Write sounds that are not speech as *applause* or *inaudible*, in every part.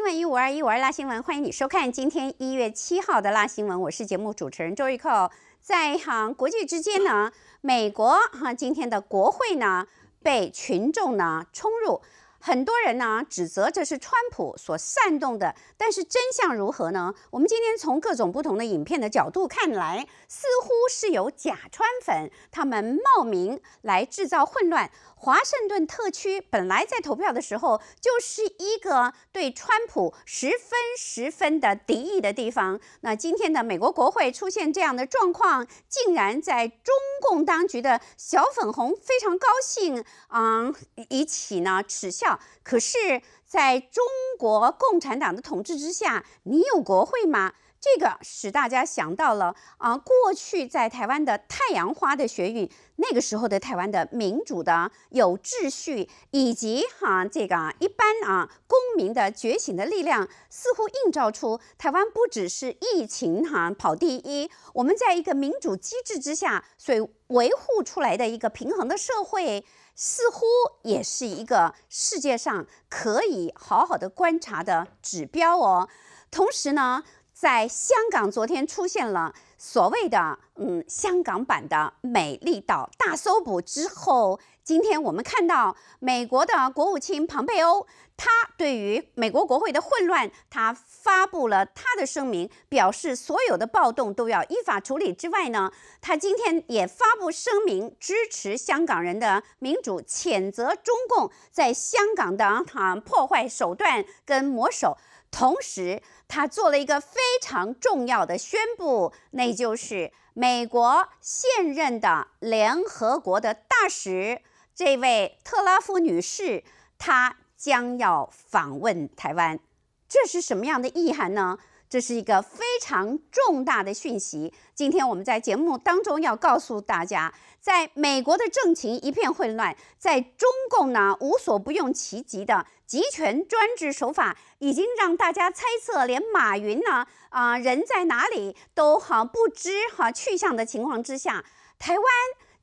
新闻一五二一五二拉新闻，欢迎你收看今天一月七号的拉新闻。我是节目主持人周玉蔻。在行国际之间呢，美国哈今天的国会呢被群众呢冲入，很多人呢指责这是川普所煽动的，但是真相如何呢？我们今天从各种不同的影片的角度看来，似乎是由假川粉他们冒名来制造混乱。华盛顿特区本来在投票的时候就是一个对川普十分十分的敌意的地方。那今天的美国国会出现这样的状况，竟然在中共当局的小粉红非常高兴，嗯，一起呢耻笑。可是，在中国共产党的统治之下，你有国会吗？这个使大家想到了啊，过去在台湾的太阳花的学运，那个时候的台湾的民主的有秩序，以及哈这个一般啊公民的觉醒的力量，似乎映照出台湾不只是疫情哈跑第一，我们在一个民主机制之下所维护出来的一个平衡的社会，似乎也是一个世界上可以好好的观察的指标哦。同时呢。在香港，昨天出现了所谓的“嗯，香港版的美丽岛大搜捕”之后，今天我们看到美国的国务卿庞佩欧，他对于美国国会的混乱，他发布了他的声明，表示所有的暴动都要依法处理。之外呢，他今天也发布声明，支持香港人的民主，谴责中共在香港的啊破坏手段跟魔手，同时。他做了一个非常重要的宣布，那就是美国现任的联合国的大使，这位特拉夫女士，她将要访问台湾，这是什么样的意涵呢？这是一个非常重大的讯息。今天我们在节目当中要告诉大家，在美国的政情一片混乱，在中共呢无所不用其极的集权专制手法已经让大家猜测，连马云呢啊人在哪里都哈不知哈去向的情况之下，台湾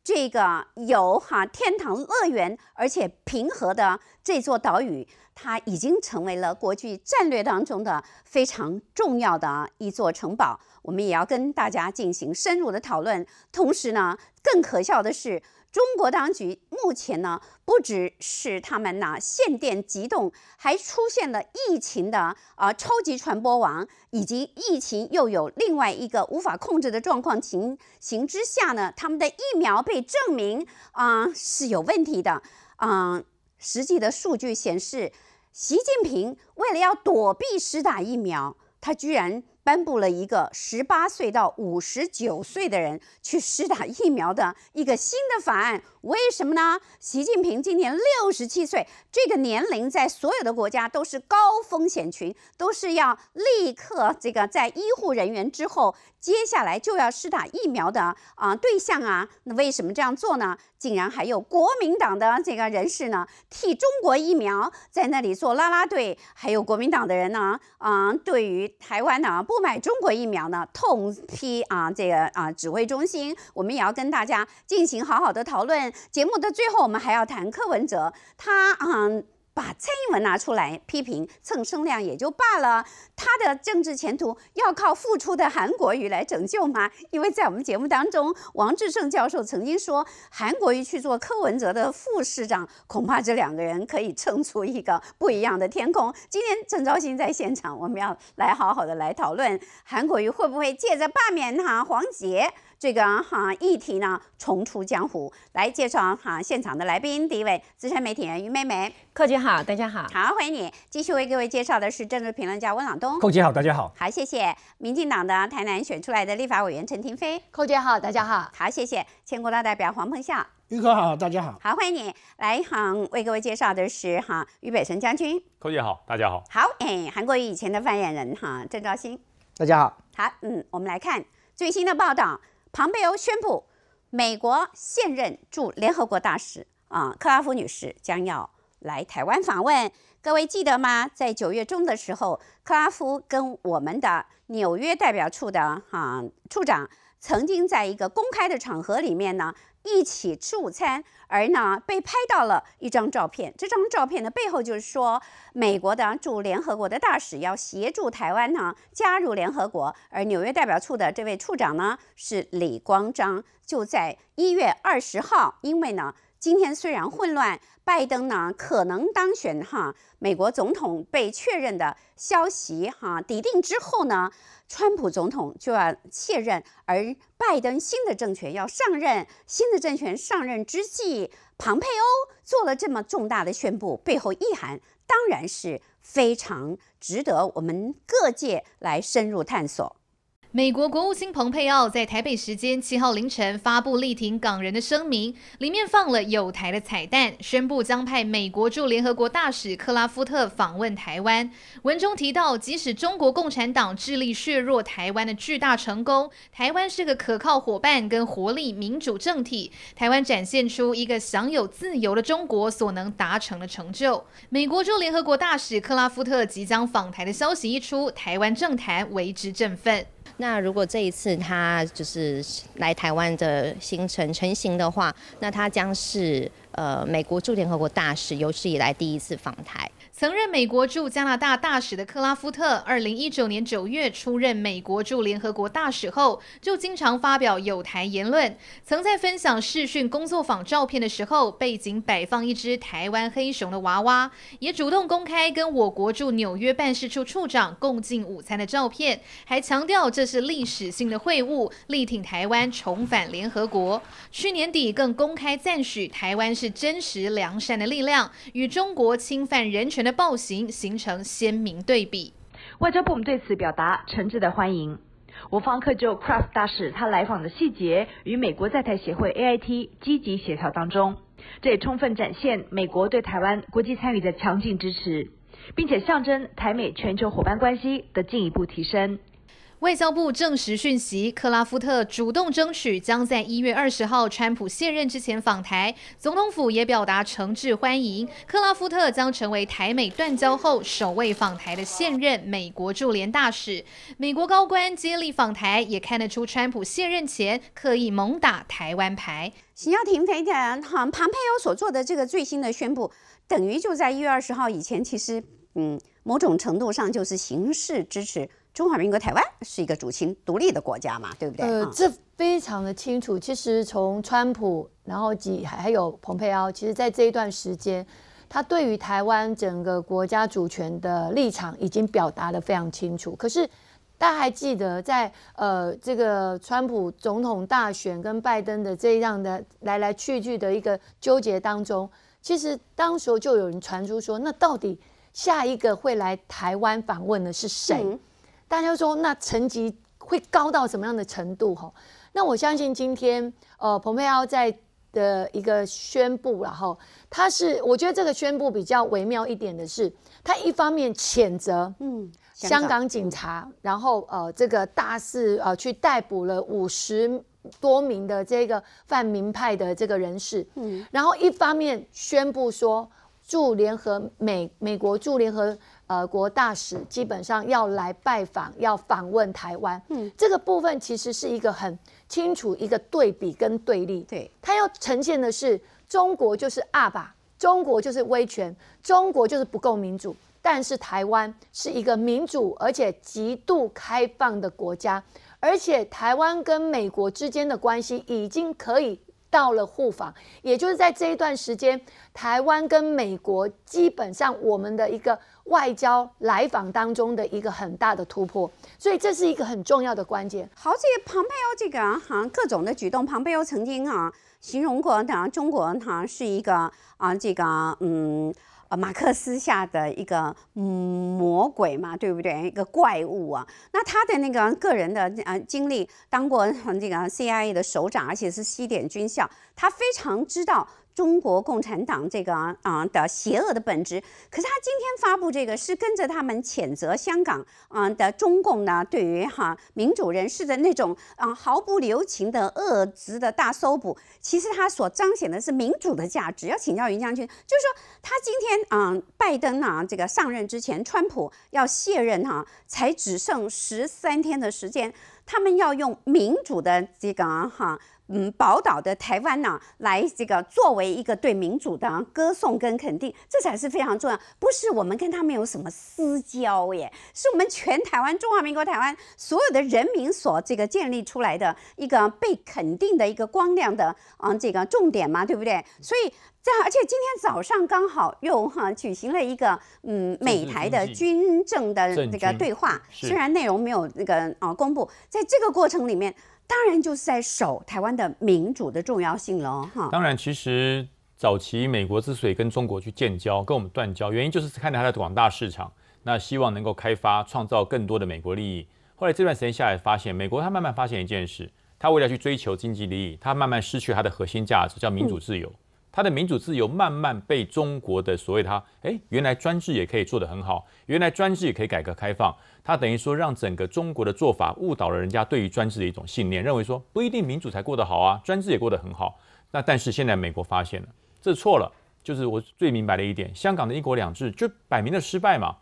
这个有哈天堂乐园，而且平和的这座岛屿。它已经成为了国际战略当中的非常重要的一座城堡，我们也要跟大家进行深入的讨论。同时呢，更可笑的是，中国当局目前呢，不只是他们呢限电急冻，还出现了疫情的啊超级传播王，以及疫情又有另外一个无法控制的状况情形之下呢，他们的疫苗被证明啊是有问题的，嗯。实际的数据显示，习近平为了要躲避施打疫苗，他居然。颁布了一个十八岁到五十九岁的人去施打疫苗的一个新的法案，为什么呢？习近平今年六十七岁，这个年龄在所有的国家都是高风险群，都是要立刻这个在医护人员之后，接下来就要施打疫苗的啊对象啊。那为什么这样做呢？竟然还有国民党的这个人士呢，替中国疫苗在那里做拉拉队，还有国民党的人呢，啊，对于台湾呢不。不买中国疫苗呢？痛批啊！这个啊，指挥中心，我们也要跟大家进行好好的讨论。节目的最后，我们还要谈柯文哲，他啊。把蔡英文拿出来批评蹭声量也就罢了，他的政治前途要靠复出的韩国瑜来拯救吗？因为在我们节目当中，王志胜教授曾经说，韩国瑜去做柯文哲的副市长，恐怕这两个人可以撑出一个不一样的天空。今天郑昭兴在现场，我们要来好好的来讨论韩国瑜会不会借着罢免他黄杰。这个哈议题呢重出江湖，来介绍哈现场的来宾。第一位资深媒体人于美美，寇姐好，大家好，好欢迎你。继续为各位介绍的是政治评论家温朗东，寇姐好，大家好，好谢谢。民进党的台南选出来的立法委员陈廷飞，寇姐好，大家好，好谢谢。全国代表黄鹏孝，玉科好，大家好，好欢迎你。来哈为各位介绍的是哈于北辰将军，寇姐好，大家好，好哎韩国以前的发言人哈郑兆新，大家好，好嗯我们来看最新的报道。庞贝欧宣布，美国现任驻联合国大使啊，克拉夫女士将要来台湾访问。各位记得吗？在九月中的时候，克拉夫跟我们的纽约代表处的啊处长曾经在一个公开的场合里面呢。一起吃午餐，而呢被拍到了一张照片。这张照片的背后就是说，美国的驻联合国的大使要协助台湾呢加入联合国。而纽约代表处的这位处长呢是李光章，就在一月二十号，因为呢。今天虽然混乱，拜登呢可能当选哈，美国总统被确认的消息哈，抵定之后呢，川普总统就要卸任，而拜登新的政权要上任，新的政权上任之际，庞佩欧做了这么重大的宣布，背后意涵当然是非常值得我们各界来深入探索。美国国务卿蓬佩奥在台北时间七号凌晨发布力挺港人的声明，里面放了有台的彩蛋，宣布将派美国驻联合国大使克拉夫特访问台湾。文中提到，即使中国共产党致力削弱台湾的巨大成功，台湾是个可靠伙伴跟活力民主政体，台湾展现出一个享有自由的中国所能达成的成就。美国驻联合国大使克拉夫特即将访台的消息一出，台湾政坛为之振奋。那如果这一次他就是来台湾的行程成型的话，那他将是呃美国驻联合国大使有史以来第一次访台。曾任美国驻加拿大大使的克拉夫特，二零一九年九月出任美国驻联合国大使后，就经常发表有台言论。曾在分享视讯工作坊照片的时候，背景摆放一只台湾黑熊的娃娃，也主动公开跟我国驻纽约办事处处长共进午餐的照片，还强调这是历史性的会晤，力挺台湾重返联合国。去年底更公开赞许台湾是真实良善的力量，与中国侵犯人权。的暴行形成鲜明对比，外交部对此表达诚挚的欢迎。我方克就 c r a f t 大使他来访的细节与美国在台协会 AIT 积极协调当中，这也充分展现美国对台湾国际参与的强劲支持，并且象征台美全球伙伴关系的进一步提升。外交部证实讯息，克拉夫特主动争取将在一月二十号川普卸任之前访台，总统府也表达诚挚欢迎。克拉夫特将成为台美断交后首位访台的现任美国驻联大使。美国高官接力访台，也看得出川普卸任前刻意猛打台湾牌。邢要停飞常棒。庞欧所做的这个最新的宣布，等于就在一月二十号以前，其实嗯，某种程度上就是形式支持。中华民国台湾是一个主权独立的国家嘛，对不对？呃，这非常的清楚。其实从川普，然后及还有蓬佩奥，其实在这一段时间，他对于台湾整个国家主权的立场已经表达的非常清楚。可是大家还记得，在呃这个川普总统大选跟拜登的这样的来来去去的一个纠结当中，其实当时候就有人传出说，那到底下一个会来台湾访问的是谁？大家说，那成绩会高到什么样的程度？哈，那我相信今天，呃，蓬佩奥在的一个宣布，然后他是，我觉得这个宣布比较微妙一点的是，他一方面谴责，嗯，香港警察，然后呃，这个大肆呃去逮捕了五十多名的这个泛民派的这个人士，嗯，然后一方面宣布说，驻联合美美国驻联合。呃，国大使基本上要来拜访，要访问台湾。嗯，这个部分其实是一个很清楚一个对比跟对立。对，他要呈现的是中国就是阿爸，中国就是威权，中国就是不够民主。但是台湾是一个民主而且极度开放的国家，而且台湾跟美国之间的关系已经可以。到了互访，也就是在这一段时间，台湾跟美国基本上我们的一个外交来访当中的一个很大的突破，所以这是一个很重要的关键。好，这个蓬佩奥这个好像各种的举动，蓬佩奥曾经啊形容过，像中国它是一个啊这个嗯。啊，马克思下的一个魔鬼嘛，对不对？一个怪物啊，那他的那个个人的啊经历，当过 *laughs* 这个 CIA 的首长，而且是西点军校，他非常知道。中国共产党这个啊的邪恶的本质，可是他今天发布这个是跟着他们谴责香港啊的中共呢，对于哈民主人士的那种啊毫不留情的恶质的大搜捕，其实他所彰显的是民主的价值。要请教云将军，就是说他今天啊，拜登啊这个上任之前，川普要卸任哈，才只剩十三天的时间，他们要用民主的这个哈。嗯，宝岛的台湾呢，来这个作为一个对民主的歌颂跟肯定，这才是非常重要。不是我们跟他们有什么私交耶，是我们全台湾中华民国台湾所有的人民所这个建立出来的一个被肯定的一个光亮的啊这个重点嘛，对不对？所以，在而且今天早上刚好又哈举行了一个嗯美台的军政的那个对话，虽然内容没有那个啊公布，在这个过程里面。当然，就是在守台湾的民主的重要性了哈，当然，其实早期美国之所以跟中国去建交，跟我们断交，原因就是看它的广大市场，那希望能够开发、创造更多的美国利益。后来这段时间下来，发现美国他慢慢发现一件事，他为了去追求经济利益，他慢慢失去他的核心价值，叫民主自由。他的民主自由慢慢被中国的所谓他，哎，原来专制也可以做得很好，原来专制也可以改革开放。他等于说，让整个中国的做法误导了人家对于专制的一种信念，认为说不一定民主才过得好啊，专制也过得很好。那但是现在美国发现了，这错了。就是我最明白的一点，香港的一国两制就摆明了失败嘛。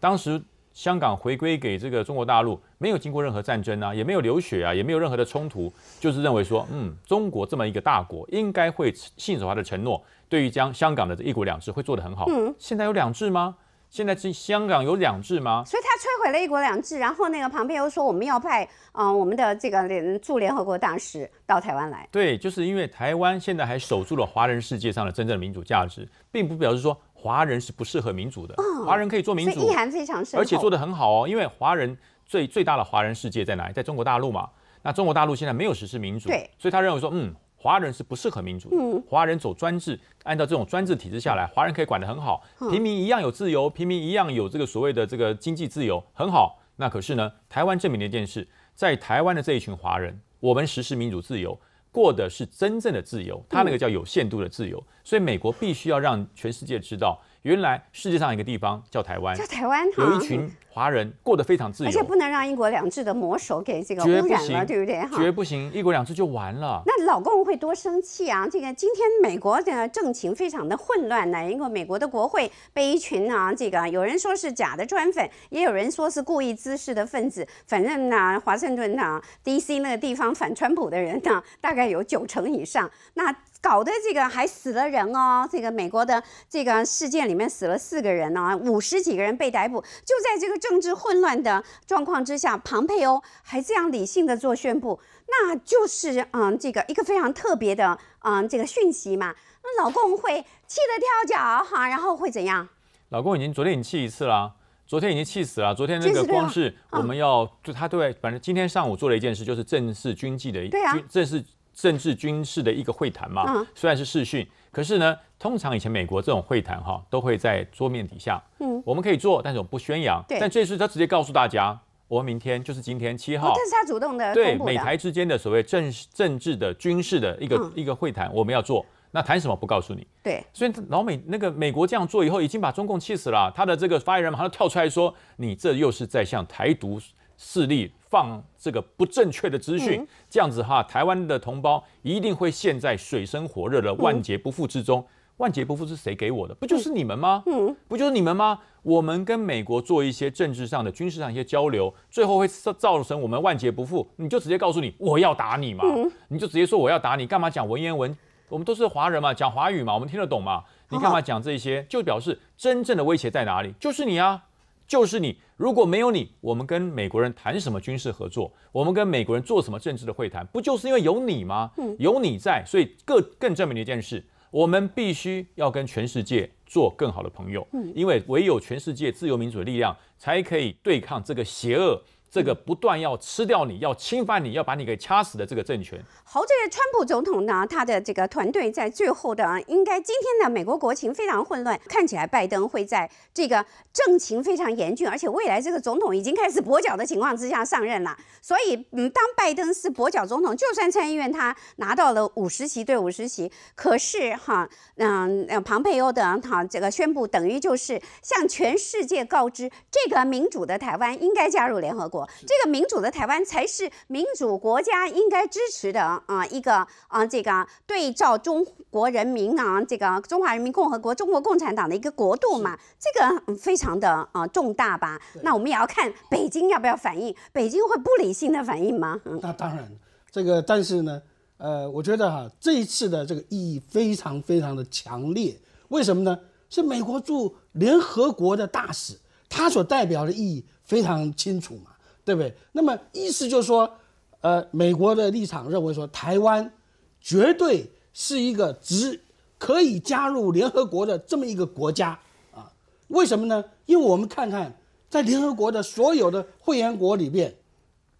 当时香港回归给这个中国大陆，没有经过任何战争啊，也没有流血啊，也没有任何的冲突，就是认为说，嗯，中国这么一个大国，应该会信守他的承诺，对于将香港的这一国两制会做得很好。现在有两制吗？现在是香港有两制吗？所以他摧毁了一国两制，然后那个旁边又说我们要派啊我们的这个驻联合国大使到台湾来。对，就是因为台湾现在还守住了华人世界上的真正民主价值，并不表示说华人是不适合民主的，华人可以做民主。所以意涵非常深，而且做得很好哦。因为华人最最大的华人世界在哪里？在中国大陆嘛。那中国大陆现在没有实施民主，对，所以他认为说嗯。华人是不适合民主的。华人走专制，按照这种专制体制下来，华人可以管得很好，平民一样有自由，平民一样有这个所谓的这个经济自由，很好。那可是呢，台湾证明了一件事，在台湾的这一群华人，我们实施民主自由，过的是真正的自由，他那个叫有限度的自由。所以美国必须要让全世界知道，原来世界上一个地方叫台湾，叫台湾有一群。华人过得非常自由，而且不能让“一国两制”的魔手给这个污染了，对不对？绝不行，“一国两制”就完了。那老公会多生气啊！这个今天美国的政情非常的混乱呢，因为美国的国会被一群啊，这个有人说是假的砖粉，也有人说是故意滋事的分子。反正呢，华盛顿呢 d c 那个地方反川普的人呢，大概有九成以上。那搞的这个还死了人哦，这个美国的这个事件里面死了四个人呢，五十几个人被逮捕，就在这个。政治混乱的状况之下，庞培欧还这样理性的做宣布，那就是嗯，这个一个非常特别的嗯这个讯息嘛。那老公会气得跳脚哈，然后会怎样？老公已经昨天已经气一次了，昨天已经气死了。昨天那个光是我们要就他对，反正今天上午做了一件事，就是正式军纪的对啊，正式政治军事的一个会谈嘛，虽然是视讯。可是呢，通常以前美国这种会谈哈，都会在桌面底下，嗯，我们可以做，但是我不宣扬。但这次他直接告诉大家，我们明天就是今天七号，这是他主动的。对，美台之间的所谓政政治的军事的一个一个会谈，我们要做，那谈什么不告诉你？对，所以老美那个美国这样做以后，已经把中共气死了。他的这个发言人马上跳出来说，你这又是在向台独势力。放这个不正确的资讯，这样子哈，台湾的同胞一定会陷在水深火热的万劫不复之中。万劫不复是谁给我的？不就是你们吗？嗯，不就是你们吗？我们跟美国做一些政治上的、军事上一些交流，最后会造成我们万劫不复。你就直接告诉你，我要打你嘛。你就直接说我要打你，干嘛讲文言文？我们都是华人嘛，讲华语嘛，我们听得懂嘛？你干嘛讲这些？就表示真正的威胁在哪里？就是你啊。就是你，如果没有你，我们跟美国人谈什么军事合作？我们跟美国人做什么政治的会谈？不就是因为有你吗？有你在，所以更更证明的一件事，我们必须要跟全世界做更好的朋友，因为唯有全世界自由民主的力量，才可以对抗这个邪恶。这个不断要吃掉你、要侵犯你、要把你给掐死的这个政权。好，这个川普总统呢，他的这个团队在最后的，应该今天的美国国情非常混乱，看起来拜登会在这个政情非常严峻，而且未来这个总统已经开始跛脚的情况之下上任了。所以，嗯，当拜登是跛脚总统，就算参议院他拿到了五十席对五十席，可是哈，嗯，呃，庞培欧的哈这个宣布，等于就是向全世界告知，这个民主的台湾应该加入联合国。这个民主的台湾才是民主国家应该支持的啊！一个啊，这个对照中国人民啊，这个中华人民共和国、中国共产党的一个国度嘛，这个非常的啊重大吧。那我们也要看北京要不要反应，北京会不理性的反应吗？那当然，这个但是呢，呃，我觉得哈，这一次的这个意义非常非常的强烈。为什么呢？是美国驻联合国的大使，他所代表的意义非常清楚嘛。对不对？那么意思就是说，呃，美国的立场认为说，台湾绝对是一个只可以加入联合国的这么一个国家啊？为什么呢？因为我们看看在联合国的所有的会员国里面，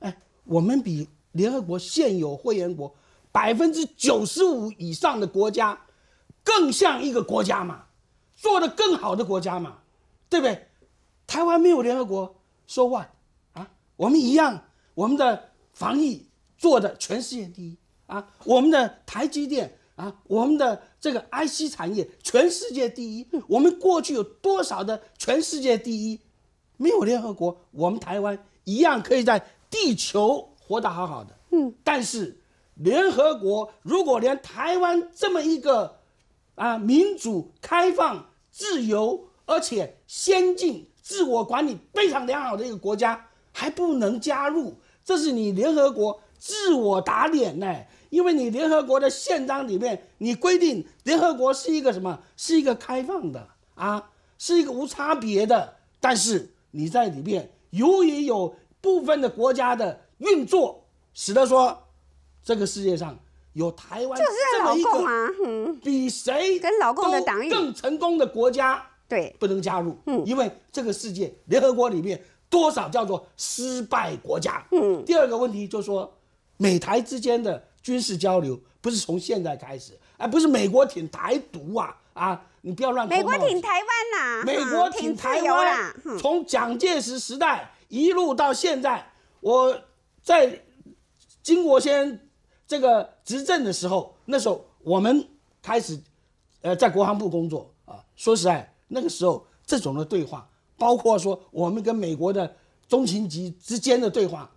哎，我们比联合国现有会员国百分之九十五以上的国家更像一个国家嘛，做的更好的国家嘛，对不对？台湾没有联合国，说 o what？我们一样，我们的防疫做的全世界第一啊！我们的台积电啊，我们的这个 IC 产业全世界第一。我们过去有多少的全世界第一？没有联合国，我们台湾一样可以在地球活得好好的。嗯。但是，联合国如果连台湾这么一个啊民主、开放、自由，而且先进、自我管理非常良好的一个国家，还不能加入，这是你联合国自我打脸呢，因为你联合国的宪章里面，你规定联合国是一个什么？是一个开放的啊，是一个无差别的。但是你在里面，由于有部分的国家的运作，使得说这个世界上有台湾，就是一个啊，比谁跟老共的党更成功的国家，对，不能加入，嗯，因为这个世界联合国里面。多少叫做失败国家？嗯，第二个问题就是说，美台之间的军事交流不是从现在开始，而不是美国挺台独啊啊！你不要乱。美国挺台湾呐，美国挺台湾。从蒋介石时代一路到现在，我在金国先这个执政的时候，那时候我们开始，呃，在国防部工作啊。说实在，那个时候这种的对话。包括说我们跟美国的中情局之间的对话，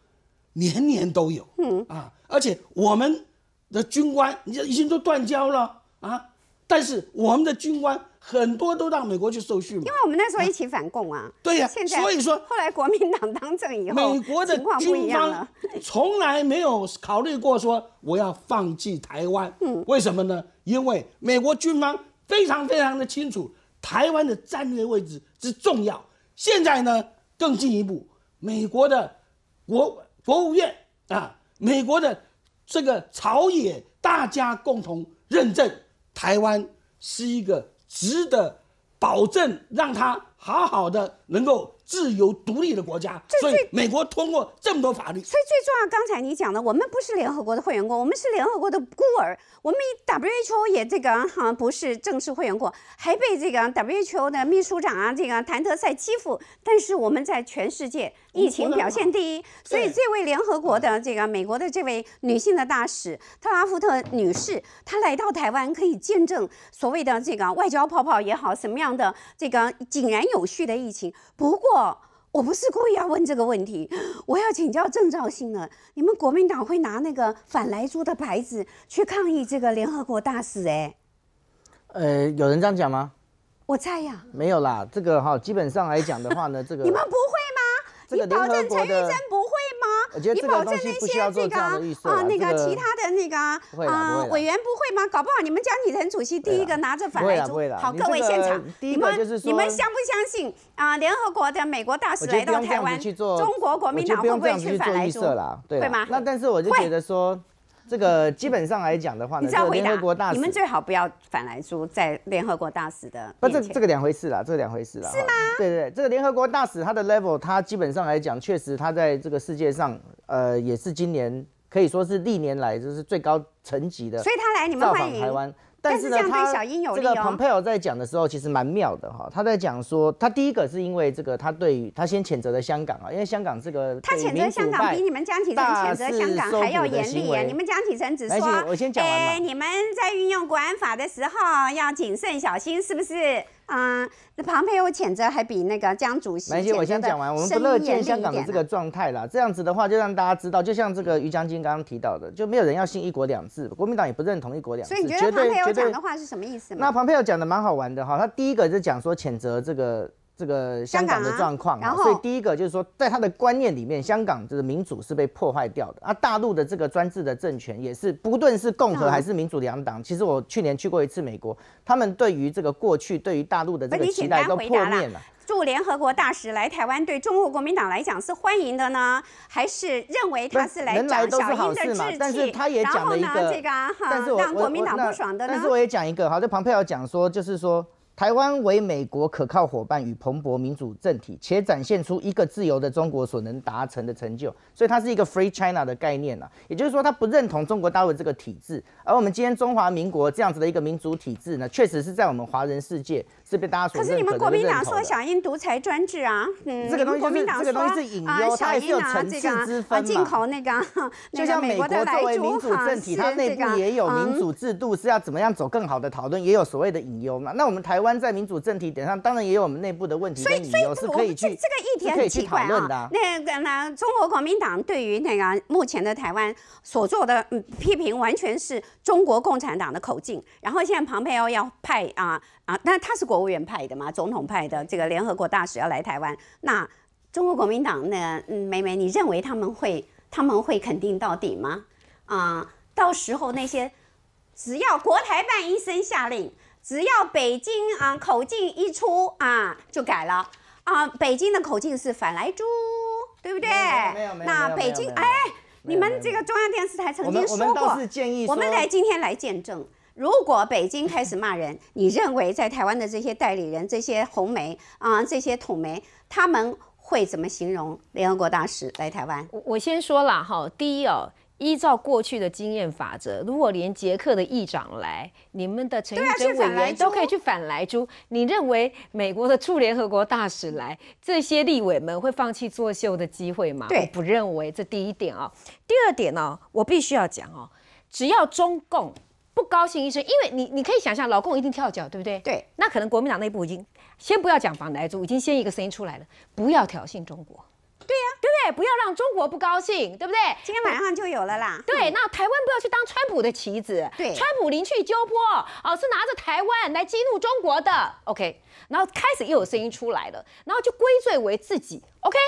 年年都有，嗯啊，而且我们的军官，你已经都断交了啊，但是我们的军官很多都到美国去受训嘛，因为我们那时候一起反共啊，对呀，所以说后来国民党当政以后，美国的军方从来没有考虑过说我要放弃台湾，嗯，为什么呢？因为美国军方非常非常的清楚台湾的战略位置之重要。现在呢，更进一步，美国的国国务院啊，美国的这个朝野大家共同认证，台湾是一个值得保证，让它好好的能够。自由独立的国家，所以美国通过这么多法律，所以最重要，刚才你讲的，我们不是联合国的会员国，我们是联合国的孤儿，我们 WHO 也这个哈不是正式会员国，还被这个 WHO 的秘书长啊这个谭德赛欺负，但是我们在全世界。疫情表现第一，所以这位联合国的这个美国的这位女性的大使特拉福特女士，她来到台湾可以见证所谓的这个外交泡泡也好，什么样的这个井然有序的疫情。不过我不是故意要问这个问题，我要请教郑兆信呢，你们国民党会拿那个反莱猪的牌子去抗议这个联合国大使？哎，呃，有人这样讲吗？我猜呀。没有啦，这个哈，基本上来讲的话呢，这个你们不。你保证陈玉珍不会吗？你保证那些这个啊那个其他的那个啊委员不会吗？搞不好你们家女陈主席第一个拿着反来猪，好各位现场，你们你们相不相信啊？联合国的美国大使来到台湾，中国国民党会不会去反来猪？会吗？那但是我就觉得说。这个基本上来讲的话呢，联合国大使，你们最好不要反来说在联合国大使的。不，这这个两回事啦，这是两回事啦。是吗？对对，这个联合国大使他的 level，他基本上来讲，确实他在这个世界上，呃，也是今年可以说是历年来就是最高层级的。所以他来，你们欢迎。但是呢，他这个蓬佩奥在讲的时候其实蛮妙的哈，他在讲说，他第一个是因为这个他对于他先谴责了香港啊，因为香港这个他谴责香港比你们江启臣谴责香港还要严厉，你们江启臣只说，哎，你们在运用国安法的时候要谨慎小心，是不是？啊，那庞培友谴责还比那个江主席。南姐，我先讲完，我们不乐见香港的这个状态啦。这样子的话，就让大家知道，就像这个于将军刚刚提到的，就没有人要信一国两制，国民党也不认同一国两制。所以你觉得庞培友讲的话是什么意思吗？那庞培友讲的蛮好玩的哈，他第一个就讲说谴责这个。这个香港的状况啊，所以第一个就是说，在他的观念里面，香港这个民主是被破坏掉的啊。大陆的这个专制的政权也是，不论是共和还是民主两党，其实我去年去过一次美国，他们对于这个过去对于大陆的这个期待都破灭了。驻联合国大使来台湾，对中国国民党来讲是欢迎的呢，还是认为他是来长小鹰的志气？了一个，这个啊、让国民党不爽的呢？但是我也讲一个，好，这庞佩要讲说，就是说。台湾为美国可靠伙伴与蓬勃民主政体，且展现出一个自由的中国所能达成的成就，所以它是一个 Free China 的概念啊，也就是说，他不认同中国大陆这个体制，而我们今天中华民国这样子的一个民主体制呢，确实是在我们华人世界。可是你们国民党说小英独裁专制啊，这个东西是这个东西是隐忧，它也有层次之分嘛。*laughs* 就像美国作为民主政体，它内部也有民主制度是要怎么样走更好的讨论，也有所谓的隐忧嘛。那我们台湾在民主政体点上，当然也有我们内部的问题，所以所以这这个议题可以去讨论的。那个呢，中国国民党对于那个目前的台湾所做的批评，完全是中国共产党的口径。然后现在庞佩奥要派啊。啊，那他是国务院派的嘛，总统派的这个联合国大使要来台湾，那中国国民党嗯，美美，你认为他们会他们会肯定到底吗？啊，到时候那些只要国台办一声下令，只要北京啊口径一出啊就改了啊，北京的口径是反来猪，对不对？没有没有没有没有没有没有没有没有没有没有没有没有没有没有没如果北京开始骂人，你认为在台湾的这些代理人、这些红媒啊、这些统媒，他们会怎么形容联合国大使来台湾？我我先说了哈，第一哦，依照过去的经验法则，如果连捷克的议长来，你们的陈珍委员都可以去反莱猪，你认为美国的驻联合国大使来，这些立委们会放弃作秀的机会吗？对，不认为这第一点啊。第二点呢，我必须要讲哦，只要中共。不高兴一声，因为你，你可以想象，老公一定跳脚，对不对？对，那可能国民党内部已经，先不要讲房台租，已经先一个声音出来了，不要挑衅中国，对呀，对不对？不要让中国不高兴，对不对？今天晚上就有了啦。对，那台湾不要去当川普的棋子，对，川普林去揪波，哦，是拿着台湾来激怒中国的。OK，然后开始又有声音出来了，然后就归罪为自己。OK。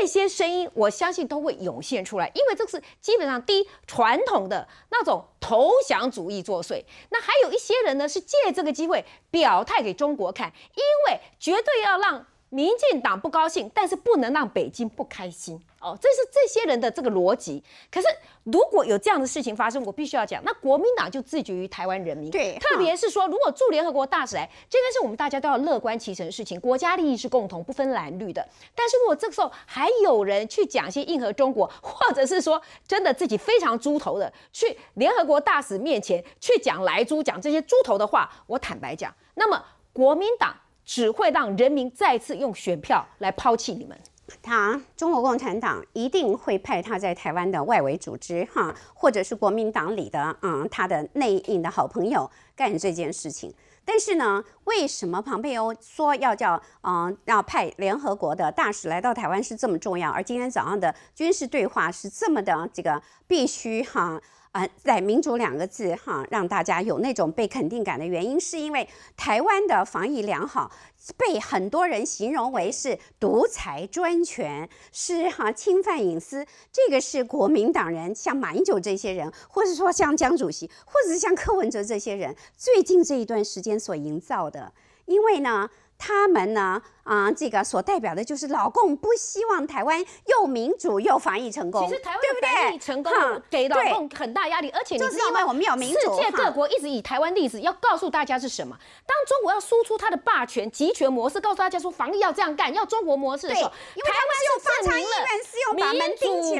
这些声音，我相信都会涌现出来，因为这是基本上第一传统的那种投降主义作祟。那还有一些人呢，是借这个机会表态给中国看，因为绝对要让民进党不高兴，但是不能让北京不开心。哦，这是这些人的这个逻辑。可是如果有这样的事情发生，我必须要讲，那国民党就自绝于台湾人民。对，特别是说，如果驻联合国大使来，这个是我们大家都要乐观其成的事情。国家利益是共同不分蓝绿的。但是如果这个时候还有人去讲些硬核中国，或者是说真的自己非常猪头的，去联合国大使面前去讲来猪讲这些猪头的话，我坦白讲，那么国民党只会让人民再次用选票来抛弃你们。他中国共产党一定会派他在台湾的外围组织，哈，或者是国民党里的，嗯，他的内应的好朋友干这件事情。但是呢，为什么庞佩欧说要叫，嗯，要派联合国的大使来到台湾是这么重要，而今天早上的军事对话是这么的这个必须哈？啊，在“民主”两个字哈，让大家有那种被肯定感的原因，是因为台湾的防疫良好，被很多人形容为是独裁专权，是哈侵犯隐私，这个是国民党人，像马英九这些人，或者说像江主席，或者是像柯文哲这些人，最近这一段时间所营造的。因为呢，他们呢。啊，这个所代表的就是老共不希望台湾又民主又防疫成功，其实台湾防疫成功给老共很大压力，而且就是因为我们有民主，世界各国一直以台湾例子要告诉大家是什么？当中国要输出它的霸权、集权模式，告诉大家说防疫要这样干，要中国模式的时候，台湾又证明了民主国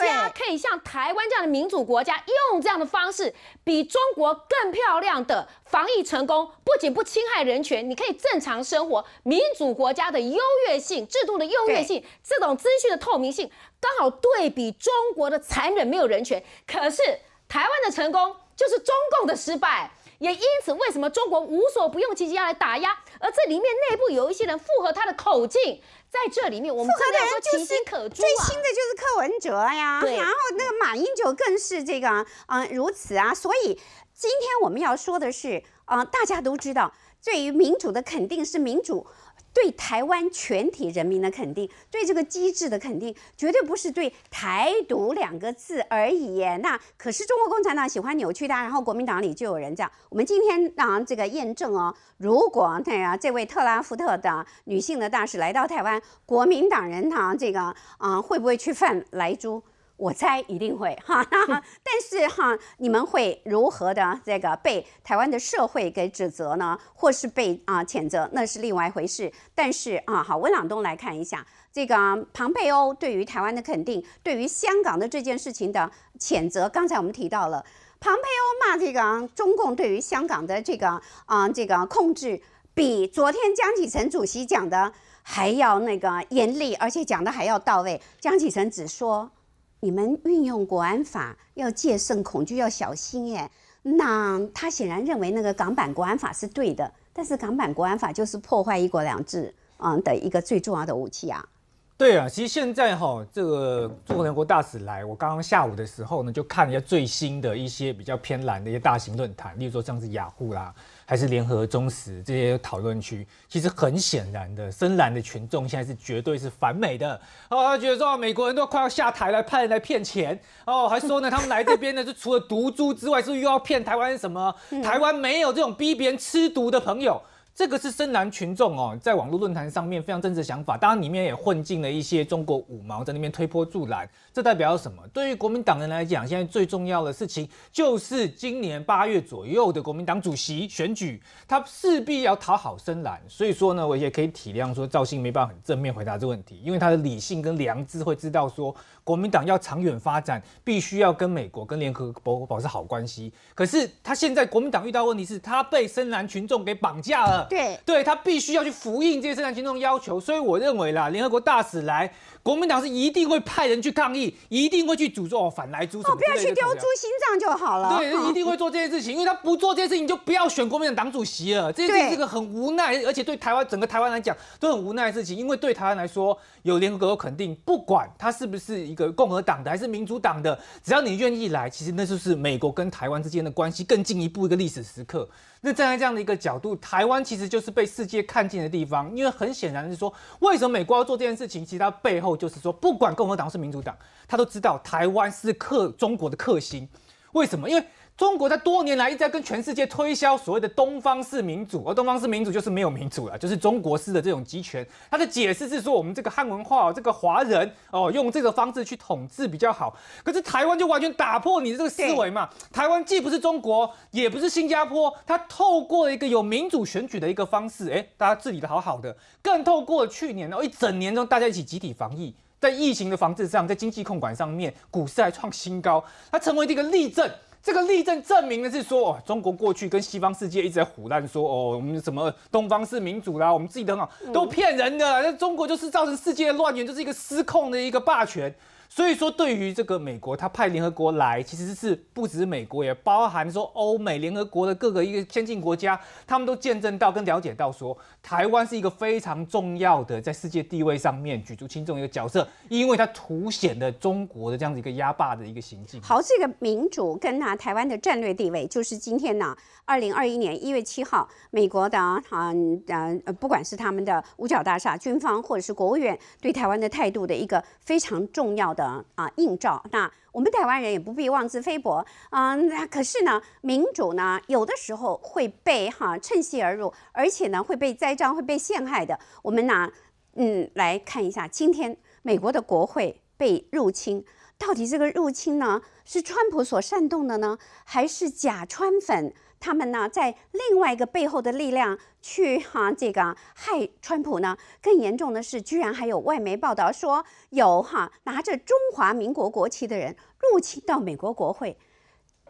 家可以像台湾这样的民主国家，用这样的方式比中国更漂亮的防疫成功，不仅不侵害人权，你可以正常生活，民主国。国家的优越性、制度的优越性、这种资讯的透明性，刚好对比中国的残忍、没有人权。可是台湾的成功就是中共的失败，也因此为什么中国无所不用其极要来打压？而这里面内部有一些人附和他的口径，在这里面我们附和的人就是最新的就是柯文哲呀，然后那个马英九更是这个嗯如此啊。所以今天我们要说的是啊，大家都知道，对于民主的肯定是民主。对台湾全体人民的肯定，对这个机制的肯定，绝对不是对“台独”两个字而已。那可是中国共产党喜欢扭曲的，然后国民党里就有人讲：我们今天让这个验证哦，如果那啊，这位特拉福特的女性的大使来到台湾，国民党人啊，这个啊，会不会去犯莱猪？我猜一定会哈，*laughs* 但是哈，你们会如何的这个被台湾的社会给指责呢？或是被啊谴责，那是另外一回事。但是啊，好，温朗东来看一下这个庞佩欧对于台湾的肯定，对于香港的这件事情的谴责。刚才我们提到了庞佩欧骂这个中共对于香港的这个啊这个控制，比昨天江启臣主席讲的还要那个严厉，而且讲的还要到位。江启臣只说。你们运用国安法要戒慎恐惧，要小心耶。那他显然认为那个港版国安法是对的，但是港版国安法就是破坏一国两制啊的一个最重要的武器啊。对啊，其实现在哈这个驻华联合国大使来，我刚刚下午的时候呢，就看一下最新的一些比较偏蓝的一些大型论坛，例如说像是雅虎啦。还是联合中时这些讨论区，其实很显然的，深蓝的群众现在是绝对是反美的哦，他觉得说美国人都快要下台来派人来骗钱哦，还说呢，他们来这边呢，就除了毒株之外，是又要骗台湾什么？台湾没有这种逼别人吃毒的朋友。这个是深蓝群众哦，在网络论坛上面非常政治想法，当然里面也混进了一些中国五毛，在那边推波助澜。这代表什么？对于国民党人来讲，现在最重要的事情就是今年八月左右的国民党主席选举，他势必要讨好深蓝。所以说呢，我也可以体谅说，赵兴没办法很正面回答这个问题，因为他的理性跟良知会知道说。国民党要长远发展，必须要跟美国、跟联合国保持好关系。可是他现在国民党遇到问题，是他被深蓝群众给绑架了。对，对他必须要去服应这些深蓝群众要求。所以我认为啦，联合国大使来。国民党是一定会派人去抗议，一定会去诅咒反来猪，不要去丢猪心脏就好了。对，一定会做这些事情，因为他不做这些事情，就不要选国民党主席了。对，这是个很无奈，而且对台湾整个台湾来讲都很无奈的事情。因为对台湾来说，有合国肯定，不管他是不是一个共和党的还是民主党的，只要你愿意来，其实那就是美国跟台湾之间的关系更进一步一个历史时刻。那站在这样的一个角度，台湾其实就是被世界看见的地方，因为很显然，是说为什么美国要做这件事情，其实它背后就是说，不管共和党是民主党，他都知道台湾是克中国的克星，为什么？因为。中国在多年来一直在跟全世界推销所谓的东方式民主，而东方式民主就是没有民主了，就是中国式的这种集权。他的解释是说，我们这个汉文化哦，这个华人哦，用这个方式去统治比较好。可是台湾就完全打破你的这个思维嘛，台湾既不是中国，也不是新加坡，它透过一个有民主选举的一个方式，诶，大家治理的好好的。更透过去年哦一整年中，大家一起集体防疫，在疫情的防治上，在经济控管上面，股市还创新高，它成为这个例证。这个例证证明的是说，中国过去跟西方世界一直在胡乱说哦，我们什么东方是民主啦，我们自己等等都骗人的。那中国就是造成世界的乱源，就是一个失控的一个霸权。所以说，对于这个美国，他派联合国来，其实是不只是美国，也包含说欧美联合国的各个一个先进国家，他们都见证到跟了解到说，台湾是一个非常重要的在世界地位上面举足轻重一个角色，因为它凸显了中国的这样子一个压霸的一个行径。好，这个民主跟那台湾的战略地位，就是今天呢，二零二一年一月七号，美国的啊呃不管是他们的五角大厦军方或者是国务院对台湾的态度的一个非常重要的。的啊映照，那我们台湾人也不必妄自菲薄，嗯，那可是呢，民主呢有的时候会被哈趁隙而入，而且呢会被栽赃，会被陷害的。我们呢，嗯来看一下，今天美国的国会被入侵，到底这个入侵呢是川普所煽动的呢，还是假川粉？他们呢，在另外一个背后的力量去哈这个害川普呢？更严重的是，居然还有外媒报道说有哈拿着中华民国国旗的人入侵到美国国会。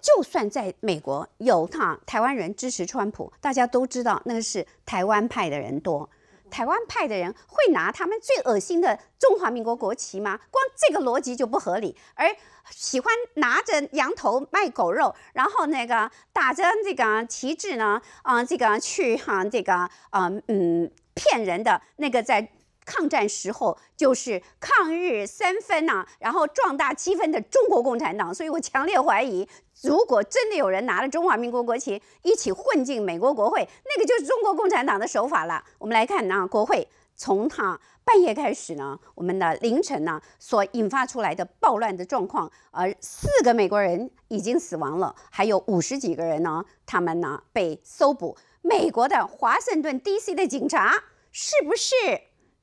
就算在美国有哈台湾人支持川普，大家都知道那是台湾派的人多。台湾派的人会拿他们最恶心的中华民国国旗吗？光这个逻辑就不合理。而喜欢拿着羊头卖狗肉，然后那个打着这个旗帜呢，啊，这个去哈这个，嗯嗯，骗人的那个，在抗战时候就是抗日三分呢，然后壮大七分的中国共产党。所以我强烈怀疑。如果真的有人拿了中华民国国旗一起混进美国国会，那个就是中国共产党的手法了。我们来看呢，国会从他半夜开始呢，我们的凌晨呢所引发出来的暴乱的状况，而四个美国人已经死亡了，还有五十几个人呢，他们呢被搜捕。美国的华盛顿 DC 的警察是不是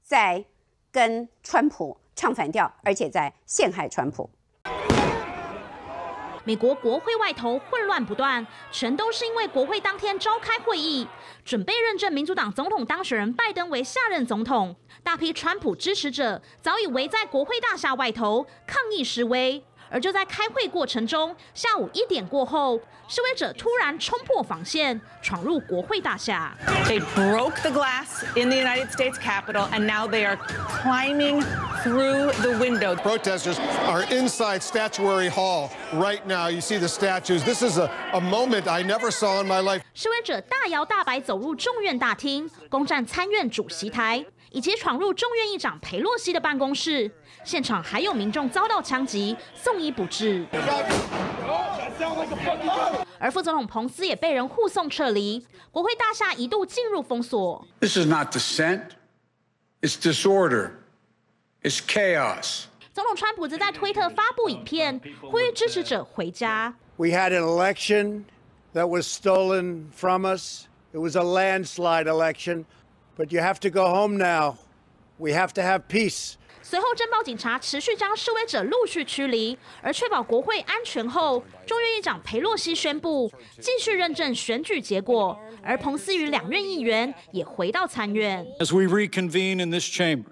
在跟川普唱反调，而且在陷害川普？美国国会外头混乱不断，全都是因为国会当天召开会议，准备认证民主党总统当选人拜登为下任总统。大批川普支持者早已围在国会大厦外头抗议示威。而就在开会过程中，下午一点过后，示威者突然冲破防线，闯入国会大厦。They broke the glass in the United States Capitol, and now they are climbing through the window. Protesters are inside Statuary Hall right now. You see the statues. This is a a moment I never saw in my life. 示威者大摇大摆走入众院大厅，攻占参院主席台。以及闯入众院议长裴洛西的办公室，现场还有民众遭到枪击，送医不治。而副总统彭斯也被人护送撤离，国会大厦一度进入封锁。This is not dissent, it's disorder, it's chaos。总统川普则在推特发布影片，呼吁支持者回家。We had an election that was stolen from us. It was a landslide election. But you to to go home now. have have have peace. We 随后，镇暴警察持续将示威者陆续驱离，而确保国会安全后，众院议长佩洛西宣布继续认证选举结果，而彭斯与两任议员也回到参院。As we reconvene in this chamber,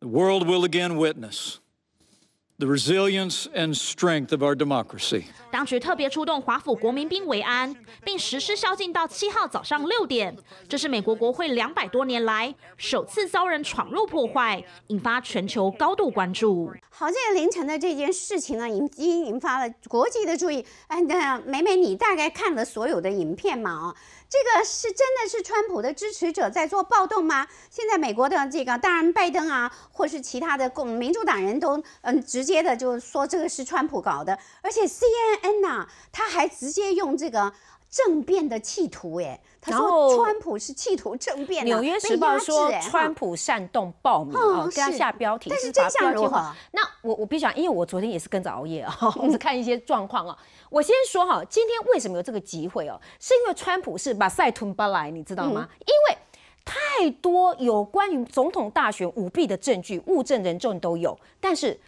the world will again witness. the resilience and strength of our democracy. 当局特别出动华府国民兵维安，并实施宵禁到七号早上六点。这是美国国会两百多年来首次遭人闯入破坏，引发全球高度关注。好在凌晨的这件事情呢，已经引发了国际的注意。哎，那美美，你大概看了所有的影片吗？这个是真的是川普的支持者在做暴动吗？现在美国的这个当然拜登啊，或是其他的共民主党人都嗯直接的就说这个是川普搞的，而且 C N N 呐，他还直接用这个。政变的企图，哎，他说川普是企图政变。纽约时报说，川普煽动暴民啊，加下标题，但是真相如何？那我我必须讲，因为我昨天也是跟着熬夜啊，*laughs* 我们看一些状况啊。我先说哈，今天为什么有这个机会哦？是因为川普是把塞吞巴来，你知道吗？因为太多有关于总统大选舞弊的证据，物证人证都有，但是。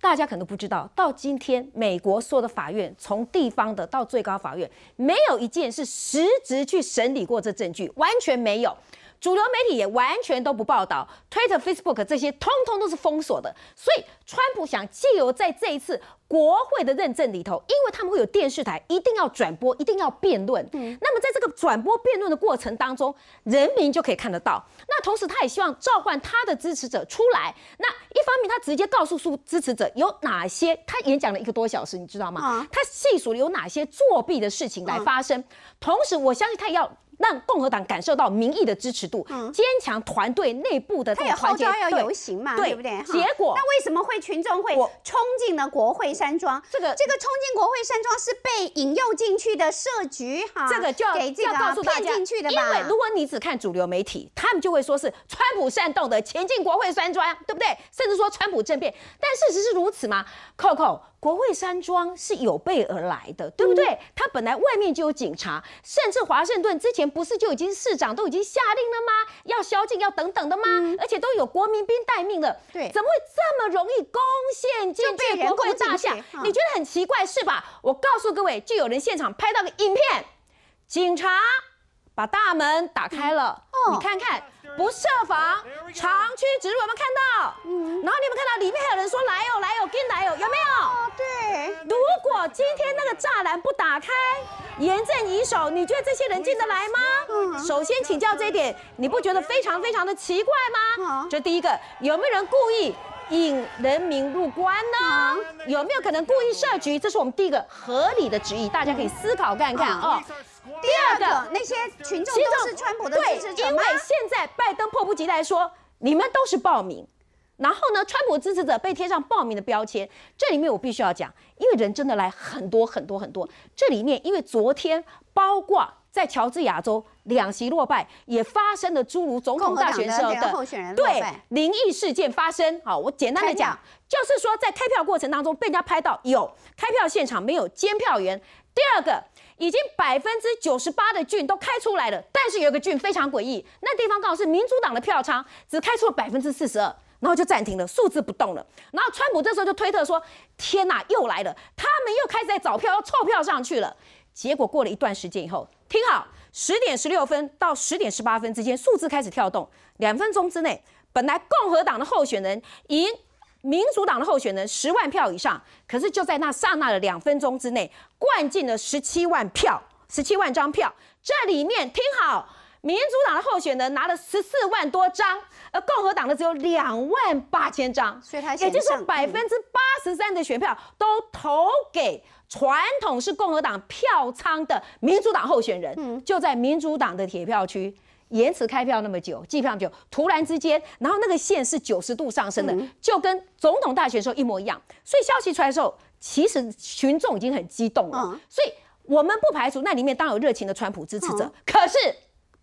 大家可能不知道，到今天，美国所有的法院，从地方的到最高法院，没有一件是实质去审理过这证据，完全没有。主流媒体也完全都不报道，Twitter、Facebook 这些通通都是封锁的。所以，川普想借由在这一次国会的认证里头，因为他们会有电视台，一定要转播，一定要辩论。嗯，那么在这个转播辩论的过程当中，人民就可以看得到。那同时，他也希望召唤他的支持者出来。那一方面，他直接告诉书支持者有哪些，他演讲了一个多小时，你知道吗？他细数有哪些作弊的事情来发生。同时，我相信他也要。让共和党感受到民意的支持度，坚强团队内部的他也号召要游行嘛，对不对？结果，那为什么会群众会冲进了国会山庄？这个这个冲进国会山庄是被引诱进去的设局哈，这个就要要告诉大家，因为如果你只看主流媒体，他们就会说是川普煽动的前进国会山庄，对不对？甚至说川普政变，但事实是如此吗？c o c o 国会山庄是有备而来的，对不对？他本来外面就有警察，甚至华盛顿之前不是就已经市长都已经下令了吗？要宵禁，要等等的吗？而且都有国民兵待命了，对，怎么会这么容易攻陷进去国会大厦？你觉得很奇怪是吧？我告诉各位，就有人现场拍到个影片，警察。把大门打开了，你看看，不设防，长驱直入，有没有看到？嗯。然后你有没有看到里面还有人说来哟来哟跟来哟，有没有？哦，对。如果今天那个栅栏不打开，严阵以守，你觉得这些人进得来吗？嗯。首先请教这一点，你不觉得非常非常的奇怪吗？这第一个，有没有人故意引人民入关呢？有没有可能故意设局？这是我们第一个合理的质疑，大家可以思考看看啊。第二个，那些群众都是川普的支持者对，因为现在拜登迫不及待说，你们都是暴民。然后呢，川普支持者被贴上暴民的标签。这里面我必须要讲，因为人真的来很多很多很多。这里面，因为昨天包括在乔治亚州两席落败，也发生了诸如总统大选时候的对灵异事件发生。好，我简单的讲，就是说在开票过程当中被人家拍到有开票现场没有监票员。第二个。已经百分之九十八的郡都开出来了，但是有一个郡非常诡异，那地方刚好是民主党的票仓，只开出了百分之四十二，然后就暂停了，数字不动了。然后川普这时候就推特说：“天哪，又来了，他们又开始在找票，要凑票上去了。”结果过了一段时间以后，听好，十点十六分到十点十八分之间，数字开始跳动，两分钟之内，本来共和党的候选人赢。民主党的候选人十万票以上，可是就在那刹那的两分钟之内，灌进了十七万票，十七万张票。这里面听好，民主党的候选人拿了十四万多张，而共和党的只有两万八千张，所以他也就是说百分之八十三的选票都投给传统是共和党票仓的民主党候选人，就在民主党的铁票区。延迟开票那么久，计票久，突然之间，然后那个线是九十度上升的，就跟总统大选时候一模一样。所以消息出来时候，其实群众已经很激动了。所以我们不排除那里面当有热情的川普支持者。可是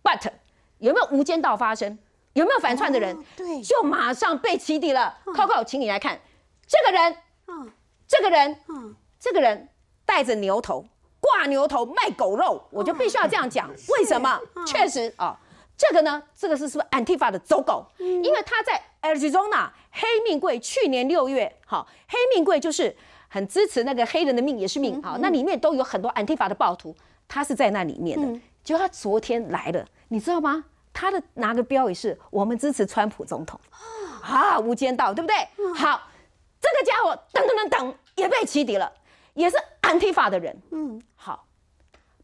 ，but 有没有无间道发生？有没有反串的人？对，就马上被起底了。靠靠，请你来看，这个人，嗯，这个人，嗯，这个人带着牛头挂牛头卖狗肉，我就必须要这样讲。为什么？确实啊。这个呢，这个是是不是 Antifa 的走狗？嗯，因为他在 Arizona 黑命贵去年六月，好，黑命贵就是很支持那个黑人的命也是命，好，那里面都有很多 Antifa 的暴徒，他是在那里面的。就他昨天来了，你知道吗？他的拿个标语是“我们支持川普总统”，啊，无间道，对不对？好，这个家伙等等等等也被起底了，也是 Antifa 的人。嗯，好，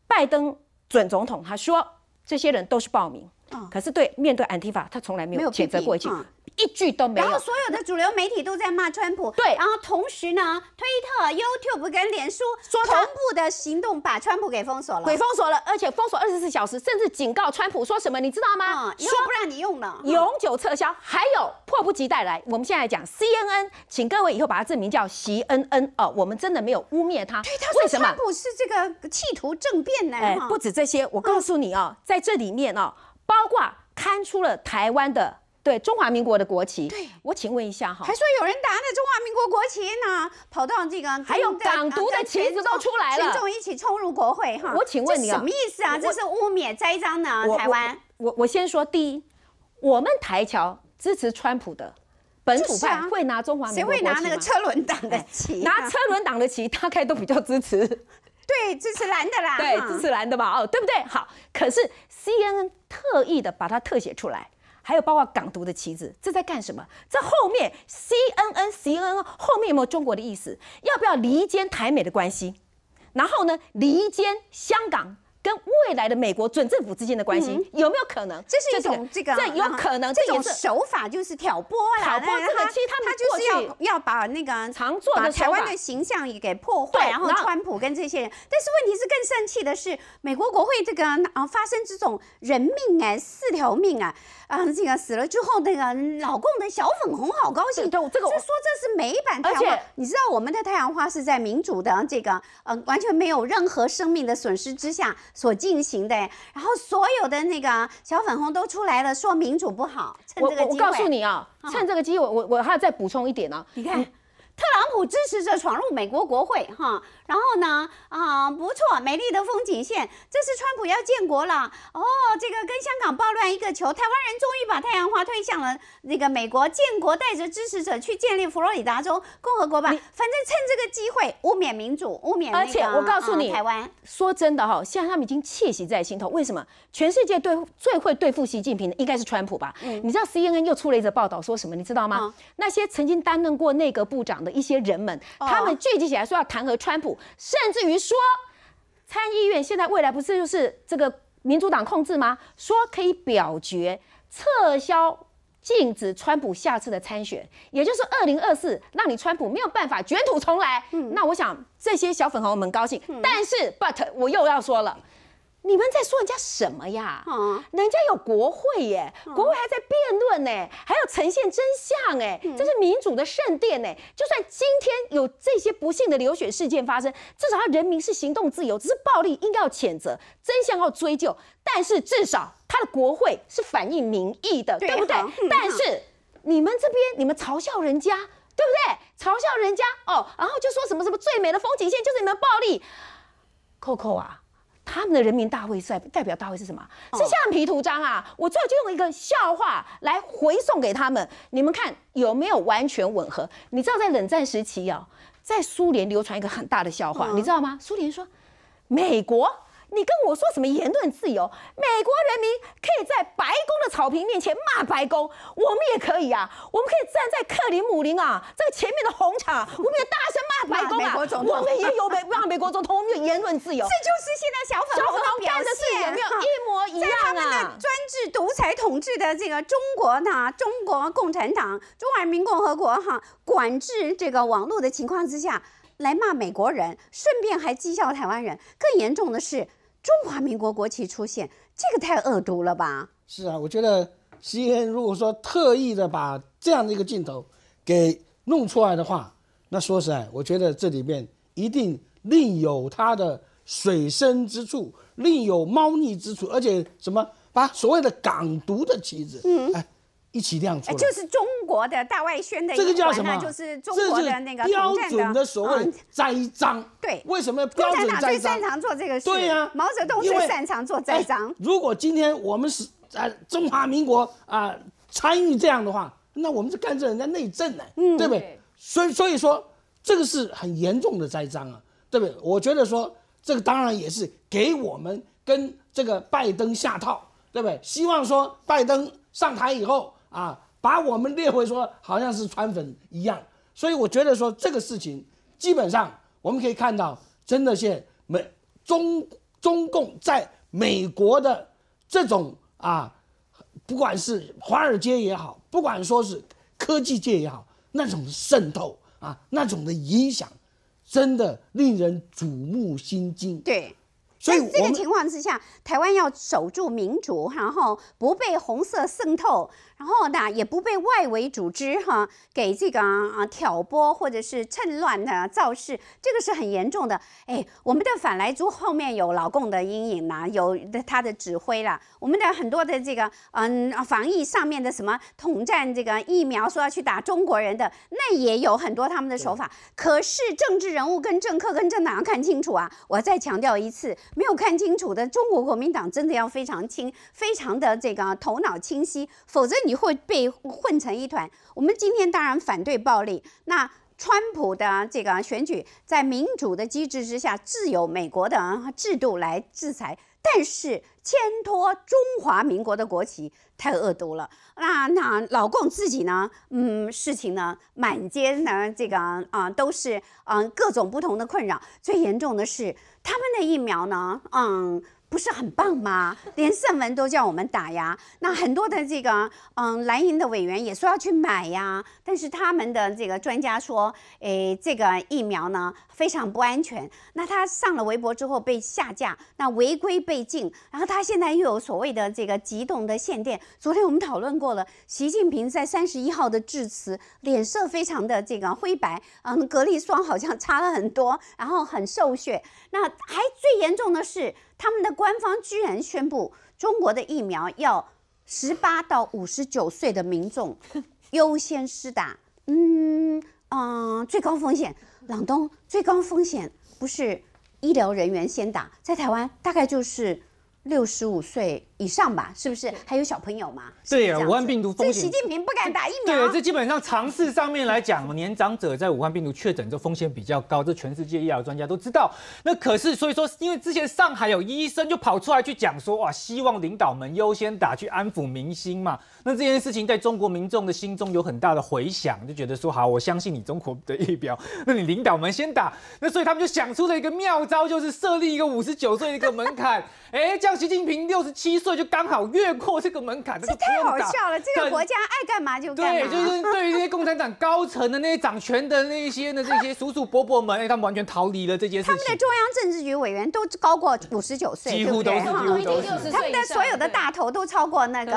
拜登准总统他说这些人都是暴民。可是对面对 Anti 法，他从来没有谴责过一句，一句都没有。然后所有的主流媒体都在骂川普。对，然后同时呢，推特、YouTube 跟脸书同步的行动，把川普给封锁了，给封锁了，而且封锁二十四小时，甚至警告川普说什么，你知道吗？说不让你用了，永久撤销。还有迫不及待来，我们现在讲 CNN，请各位以后把它证名叫 CNN 哦，我们真的没有污蔑他。为什么川普是这个企图政变呢。不止这些，我告诉你哦，在这里面哦。包括刊出了台湾的对中华民国的国旗，对，我请问一下哈，还说有人打那中华民国国旗呢，跑到这个还有港独的旗子都出来了，群众一起冲入国会哈，我请问你什么意思啊？这是污蔑栽赃呢，台湾。我我先说第一，我们台侨支持川普的本土派会拿中华民国，谁会拿那个车轮党的旗？拿车轮党的旗大概都比较支持。对，支持蓝的啦。对，支持蓝的嘛，哦，对不对？好，可是 CNN 特意的把它特写出来，还有包括港独的旗子，这在干什么？这后面 CNN CNN 后面有没有中国的意思？要不要离间台美的关系？然后呢，离间香港？跟未来的美国准政府之间的关系有没有可能？这是一种这个，这有可能。这种手法就是挑拨啦，挑拨这个。其实他们是要要把那个常做的台湾的形象也给破坏，然后川普跟这些人。但是问题是，更生气的是美国国会这个，啊发生这种人命啊，四条命啊，啊，这个死了之后，那个老共的小粉红好高兴，这个就说这是美版。而且你知道，我们的太阳花是在民主的这个，嗯，完全没有任何生命的损失之下。所进行的，然后所有的那个小粉红都出来了，说民主不好。趁这个我我告诉你啊，趁这个机会，我我还要再补充一点呢。你看，特朗普支持者闯入美国国会，哈。然后呢？啊，不错，美丽的风景线。这是川普要建国了哦。这个跟香港暴乱一个球。台湾人终于把太阳花推向了那个美国建国，带着支持者去建立佛罗里达州共和国吧。反正趁这个机会污蔑民主，污蔑。而且我告诉你，台湾说真的哈，现在他们已经窃喜在心头。为什么？全世界对最会对付习近平的应该是川普吧？你知道 CNN 又出了一则报道，说什么？你知道吗？那些曾经担任过内阁部长的一些人们，他们聚集起来说要弹劾川普。甚至于说，参议院现在未来不是就是这个民主党控制吗？说可以表决撤销禁止川普下次的参选，也就是二零二四，让你川普没有办法卷土重来。那我想这些小粉红们高兴，但是 But 我又要说了。你们在说人家什么呀？啊，人家有国会耶，国会还在辩论呢，还有呈现真相哎，这是民主的圣殿呢。就算今天有这些不幸的流血事件发生，至少他人民是行动自由，只是暴力应该要谴责，真相要追究。但是至少他的国会是反映民意的，对不对？但是你们这边你们嘲笑人家，对不对？嘲笑人家哦，然后就说什么什么最美的风景线就是你们暴力，扣扣啊。他们的人民大会在代表大会是什么？是橡皮图章啊！我最后就用一个笑话来回送给他们，你们看有没有完全吻合？你知道在冷战时期啊，在苏联流传一个很大的笑话，你知道吗？苏联说美国。你跟我说什么言论自由？美国人民可以在白宫的草坪面前骂白宫，我们也可以啊。我们可以站在克林姆林啊这个前面的红场，我们也大声骂白宫啊。我们也有骂美国总统，我们有言论自由。这就是现在小粉小干表事有没有一模一样啊？专制独裁统治的这个中国呢？中国共产党、中华人民共和国哈，管制这个网络的情况之下来骂美国人，顺便还讥笑台湾人。更严重的是。中华民国国旗出现，这个太恶毒了吧？是啊，我觉得，其实如果说特意的把这样的一个镜头给弄出来的话，那说实在，我觉得这里面一定另有它的水深之处，另有猫腻之处，而且什么把所谓的港独的旗子，嗯，哎。一起亮出来，就是中国的大外宣的这个叫什么？就是中国的那个标准的所谓栽赃。对，为什么？共产党最擅长做这个事。对呀，毛泽东最擅长做栽赃。如果今天我们是啊中华民国啊参与这样的话，那我们是干涉人家内政呢，对不对？所以，所以说这个是很严重的栽赃啊，对不对？我觉得说这个当然也是给我们跟这个拜登下套，对不对？希望说拜登上台以后。啊，把我们列为说好像是川粉一样，所以我觉得说这个事情基本上我们可以看到，真的是美中中共在美国的这种啊，不管是华尔街也好，不管说是科技界也好，那种渗透啊，那种的影响，真的令人瞩目心惊。对，所以这个情况之下，台湾要守住民主，然后不被红色渗透。然后呢，也不被外围组织哈给这个啊挑拨，或者是趁乱的造势，这个是很严重的。哎，我们的反莱猪后面有老共的阴影呐，有他的指挥啦，我们的很多的这个嗯防疫上面的什么统战这个疫苗，说要去打中国人的，那也有很多他们的手法。可是政治人物跟政客跟政党要看清楚啊！我再强调一次，没有看清楚的，中国国民党真的要非常清，非常的这个头脑清晰，否则你。你会被混成一团。我们今天当然反对暴力。那川普的这个选举在民主的机制之下，自有美国的制度来制裁。但是牵拖中华民国的国旗太恶毒了。那那老共自己呢？嗯，事情呢，满街呢，这个啊，都是嗯各种不同的困扰。最严重的是他们的疫苗呢，嗯。不是很棒吗？连圣文都叫我们打呀。那很多的这个嗯，蓝营的委员也说要去买呀。但是他们的这个专家说，诶，这个疫苗呢非常不安全。那他上了微博之后被下架，那违规被禁，然后他现在又有所谓的这个激动的限电。昨天我们讨论过了，习近平在三十一号的致辞，脸色非常的这个灰白，嗯，隔离霜好像擦了很多，然后很瘦削。那还最严重的是。他们的官方居然宣布，中国的疫苗要十八到五十九岁的民众 *laughs* 优先施打。嗯，啊，最高风险，朗东，最高风险不是医疗人员先打，在台湾大概就是六十五岁。以上吧，是不是还有小朋友吗？对呀，武汉病毒风险，习近平不敢打疫苗。对，这基本上常识上面来讲，年长者在武汉病毒确诊这风险比较高，这全世界医疗专家都知道。那可是，所以说，因为之前上海有医生就跑出来去讲说，哇，希望领导们优先打，去安抚民心嘛。那这件事情在中国民众的心中有很大的回响，就觉得说，好，我相信你中国的疫苗，那你领导们先打。那所以他们就想出了一个妙招，就是设立一个五十九岁一个门槛。哎，样习近平六十七岁。就刚好越过这个门槛，这太好笑了。这个国家爱干嘛就干嘛。对，就是对于那些共产党高层的那些掌权的那些的这些叔叔伯伯们，哎，他们完全逃离了这件事。他们的中央政治局委员都高过五十九岁，几乎都是，几乎都是。他们的所有的大头都超过那个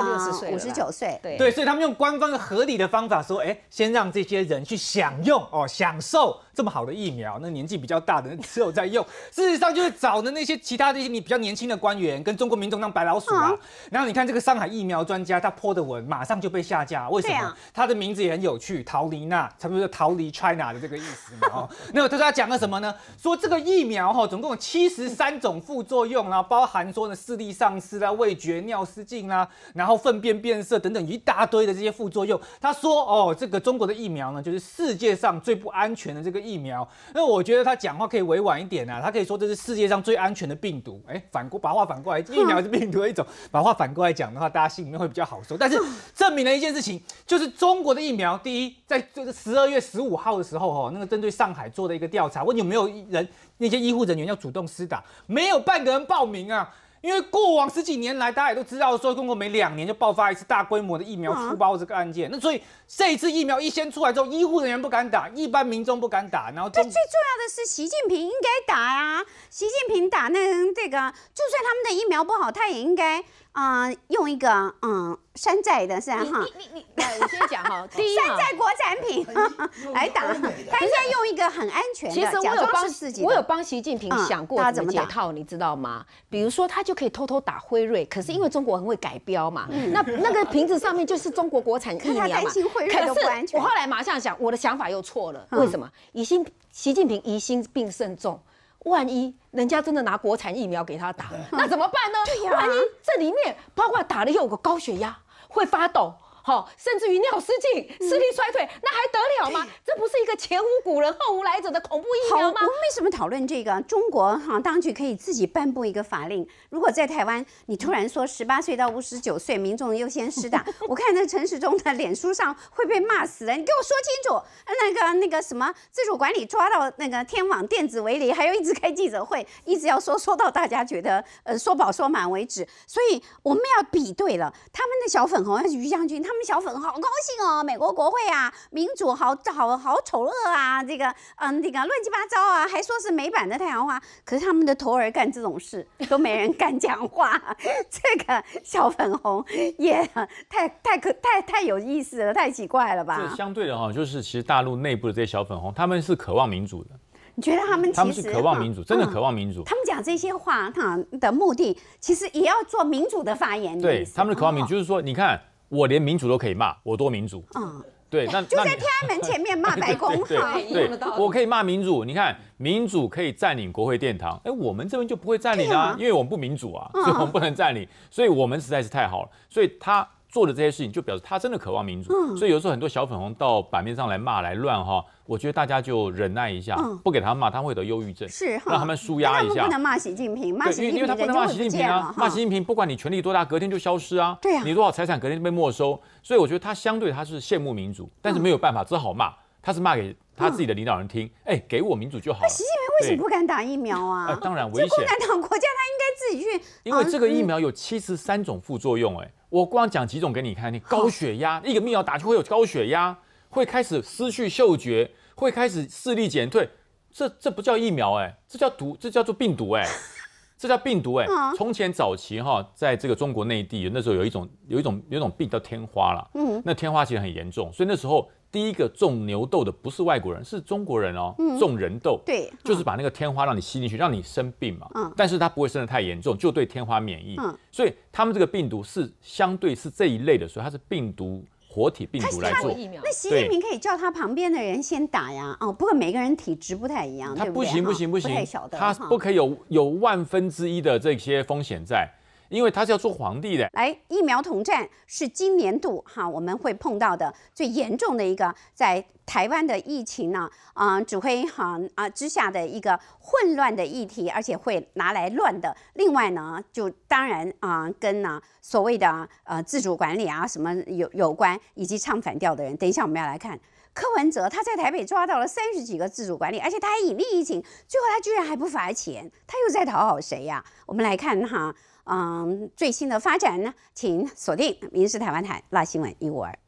五十九岁。对，所以他们用官方的合理的方法说，哎，先让这些人去享用哦，享受。这么好的疫苗，那年纪比较大的只有在用。*laughs* 事实上就是找的那些其他的一些你比较年轻的官员跟中国民众当白老鼠啊。然后你看这个上海疫苗专家，他泼的文马上就被下架。为什么？他的名字也很有趣，逃离那，差不多逃离 China 的这个意思嘛。哦，*laughs* 那他说他讲个什么呢？说这个疫苗哈，总共有七十三种副作用啊，包含说呢视力丧失啦、味觉尿失禁啦，然后粪便变色等等一大堆的这些副作用。他说哦，这个中国的疫苗呢，就是世界上最不安全的这个。疫苗，那我觉得他讲话可以委婉一点呐，他可以说这是世界上最安全的病毒。哎，反过把话反过来，疫苗是病毒的一种，把话反过来讲的话，大家心里面会比较好受。但是证明了一件事情，就是中国的疫苗，第一，在这个十二月十五号的时候，哈，那个针对上海做的一个调查，问有没有人那些医护人员要主动私打，没有半个人报名啊。因为过往十几年来，大家也都知道，说中国每两年就爆发一次大规模的疫苗出包这个案件。那所以这一次疫苗一先出来之后，医护人员不敢打，一般民众不敢打。然后，那最重要的是，习近平应该打啊！习近平打那这个，就算他们的疫苗不好，他也应该。啊，用一个嗯，山寨的，是哈。你你你，我先讲哈。*laughs* 第一，山寨国产品 *laughs* 来打。他应该用一个很安全的。其实我有帮，我有帮习近平想过怎么解套，你知道吗？比如说，他就可以偷偷打辉瑞，可是因为中国很会改标嘛，那那个瓶子上面就是中国国产疫苗嘛。他担心辉瑞的不安全。我后来马上想，我的想法又错了。为什么？疑心，习近平疑心病甚重。万一人家真的拿国产疫苗给他打，*laughs* 那怎么办呢？对呀，万一这里面包括打了又有个高血压，会发抖。好，甚至于尿失禁、视力衰退，那还得了吗？这不是一个前无古人后无来者的恐怖疫苗吗？我们为什么讨论这个？中国哈当局可以自己颁布一个法令，如果在台湾，你突然说十八岁到五十九岁民众优先施打，*laughs* 我看那陈时中的脸书上会被骂死的。你给我说清楚，那个那个什么自主管理抓到那个天网电子围例，还要一直开记者会，一直要说说到大家觉得呃说饱说满为止。所以我们要比对了，他们的小粉红于将军他。他们小粉好高兴哦！美国国会啊，民主好好好丑恶啊！这个嗯，这个乱七八糟啊，还说是美版的太阳花，可是他们的头儿干这种事都没人敢讲话。*laughs* 这个小粉红也太太可太太有意思了，太奇怪了吧？相对的哈，就是其实大陆内部的这些小粉红，他们是渴望民主的。你觉得他们他们是渴望民主，真的渴望民主？他们讲这些话，他的目的其实也要做民主的发言。对他们的渴望民，主、就是说，你看。我连民主都可以骂，我多民主。嗯，对，那就在天安门前面骂白宫，*laughs* 好，对，我可以骂民主，你看民主可以占领国会殿堂，哎，我们这边就不会占领啊，因为我们不民主啊，所以我们不能占领，所以我们实在是太好了，所以他。做的这些事情就表示他真的渴望民主，所以有时候很多小粉红到版面上来骂来乱哈，我觉得大家就忍耐一下，不给他骂，他会得忧郁症，是让他们舒压一下。不能骂习近平，骂因为因为他不能骂习近平啊，骂习近平，不管你权力多大，隔天就消失啊。对你多少财产隔天就被没收，所以我觉得他相对他是羡慕民主，但是没有办法，只好骂，他是骂给他自己的领导人听，哎，给我民主就好了。那习近平为什么不敢打疫苗啊？*laughs* 那当然危险，共产党国家他应该自己去。因为这个疫苗有七十三种副作用，哎。我光讲几种给你看，你高血压，一个疫苗打就会有高血压，会开始失去嗅觉，会开始视力减退，这这不叫疫苗哎，这叫毒，这叫做病毒哎，*laughs* 这叫病毒哎。从前早期哈，在这个中国内地，那时候有一种有一种有一种病叫天花了，那天花其实很严重，所以那时候。第一个种牛痘的不是外国人，是中国人哦，种人痘，对，就是把那个天花让你吸进去，让你生病嘛，嗯，但是它不会生的太严重，就对天花免疫，嗯，所以他们这个病毒是相对是这一类的，所以它是病毒活体病毒来做疫苗，那习近平可以叫他旁边的人先打呀，哦，不过每个人体质不太一样，他不行不行不行，他不可以有有万分之一的这些风险在。因为他是要做皇帝的。来，疫苗同战是今年度哈我们会碰到的最严重的一个在台湾的疫情呢，啊，指挥行啊之下的一个混乱的议题，而且会拿来乱的。另外呢，就当然啊，跟呢所谓的呃自主管理啊什么有有关，以及唱反调的人，等一下我们要来看。柯文哲他在台北抓到了三十几个自主管理，而且他还隐匿疫情，最后他居然还不罚钱，他又在讨好谁呀？我们来看哈，嗯，最新的发展呢，请锁定《民事台湾台》辣新闻一五二。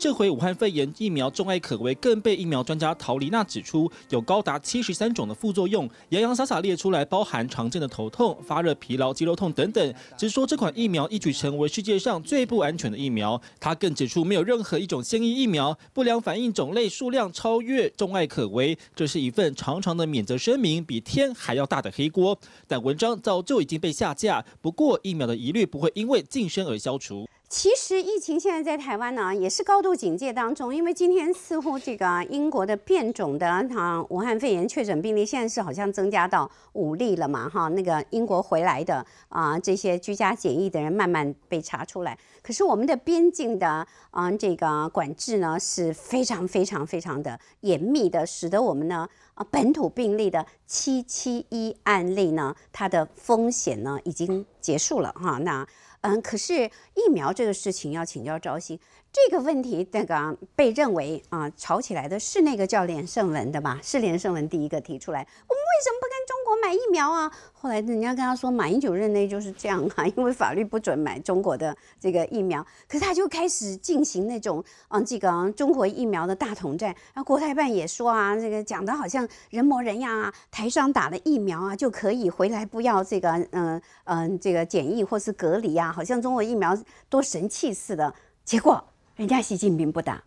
这回武汉肺炎疫苗众爱可危，更被疫苗专家陶丽娜指出，有高达七十三种的副作用，洋洋洒洒列出来，包含常见的头痛、发热、疲劳、肌肉痛等等。是说这款疫苗一举成为世界上最不安全的疫苗。她更指出，没有任何一种现役疫苗不良反应种类数量超越众爱可危，这是一份长长的免责声明，比天还要大的黑锅。但文章早就已经被下架，不过疫苗的疑虑不会因为晋升而消除。其实疫情现在在台湾呢，也是高度警戒当中。因为今天似乎这个英国的变种的啊，武汉肺炎确诊病例，现在是好像增加到五例了嘛，哈，那个英国回来的啊，这些居家检疫的人慢慢被查出来。可是我们的边境的啊，这个管制呢是非常非常非常的严密的，使得我们呢啊本土病例的七七一案例呢，它的风险呢已经结束了哈，那。嗯，可是疫苗这个事情要请教赵鑫。这个问题，这个被认为啊，吵起来的是那个叫连胜文的吧？是连胜文第一个提出来，我们为什么不跟中国买疫苗啊？后来人家跟他说，马英九任内就是这样啊，*laughs* 因为法律不准买中国的这个疫苗，可他就开始进行那种啊，这个中国疫苗的大统战。然后国台办也说啊，这个讲的好像人模人样啊，台商打了疫苗啊就可以回来，不要这个嗯嗯这个检疫或是隔离啊，好像中国疫苗多神气似的。结果。人家习近平不打，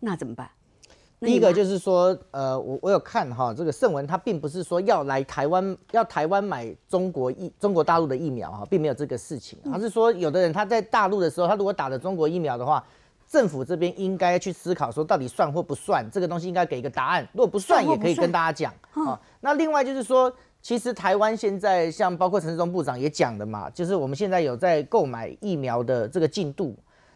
那怎么办？第一个就是说，呃，我我有看哈，这个圣文他并不是说要来台湾，要台湾买中国疫中国大陆的疫苗哈，并没有这个事情。而是说，有的人他在大陆的时候，他如果打了中国疫苗的话，政府这边应该去思考说，到底算或不算这个东西，应该给一个答案。如果不算，也可以跟大家讲啊。那另外就是说，其实台湾现在像包括陈世忠部长也讲的嘛，就是我们现在有在购买疫苗的这个进度。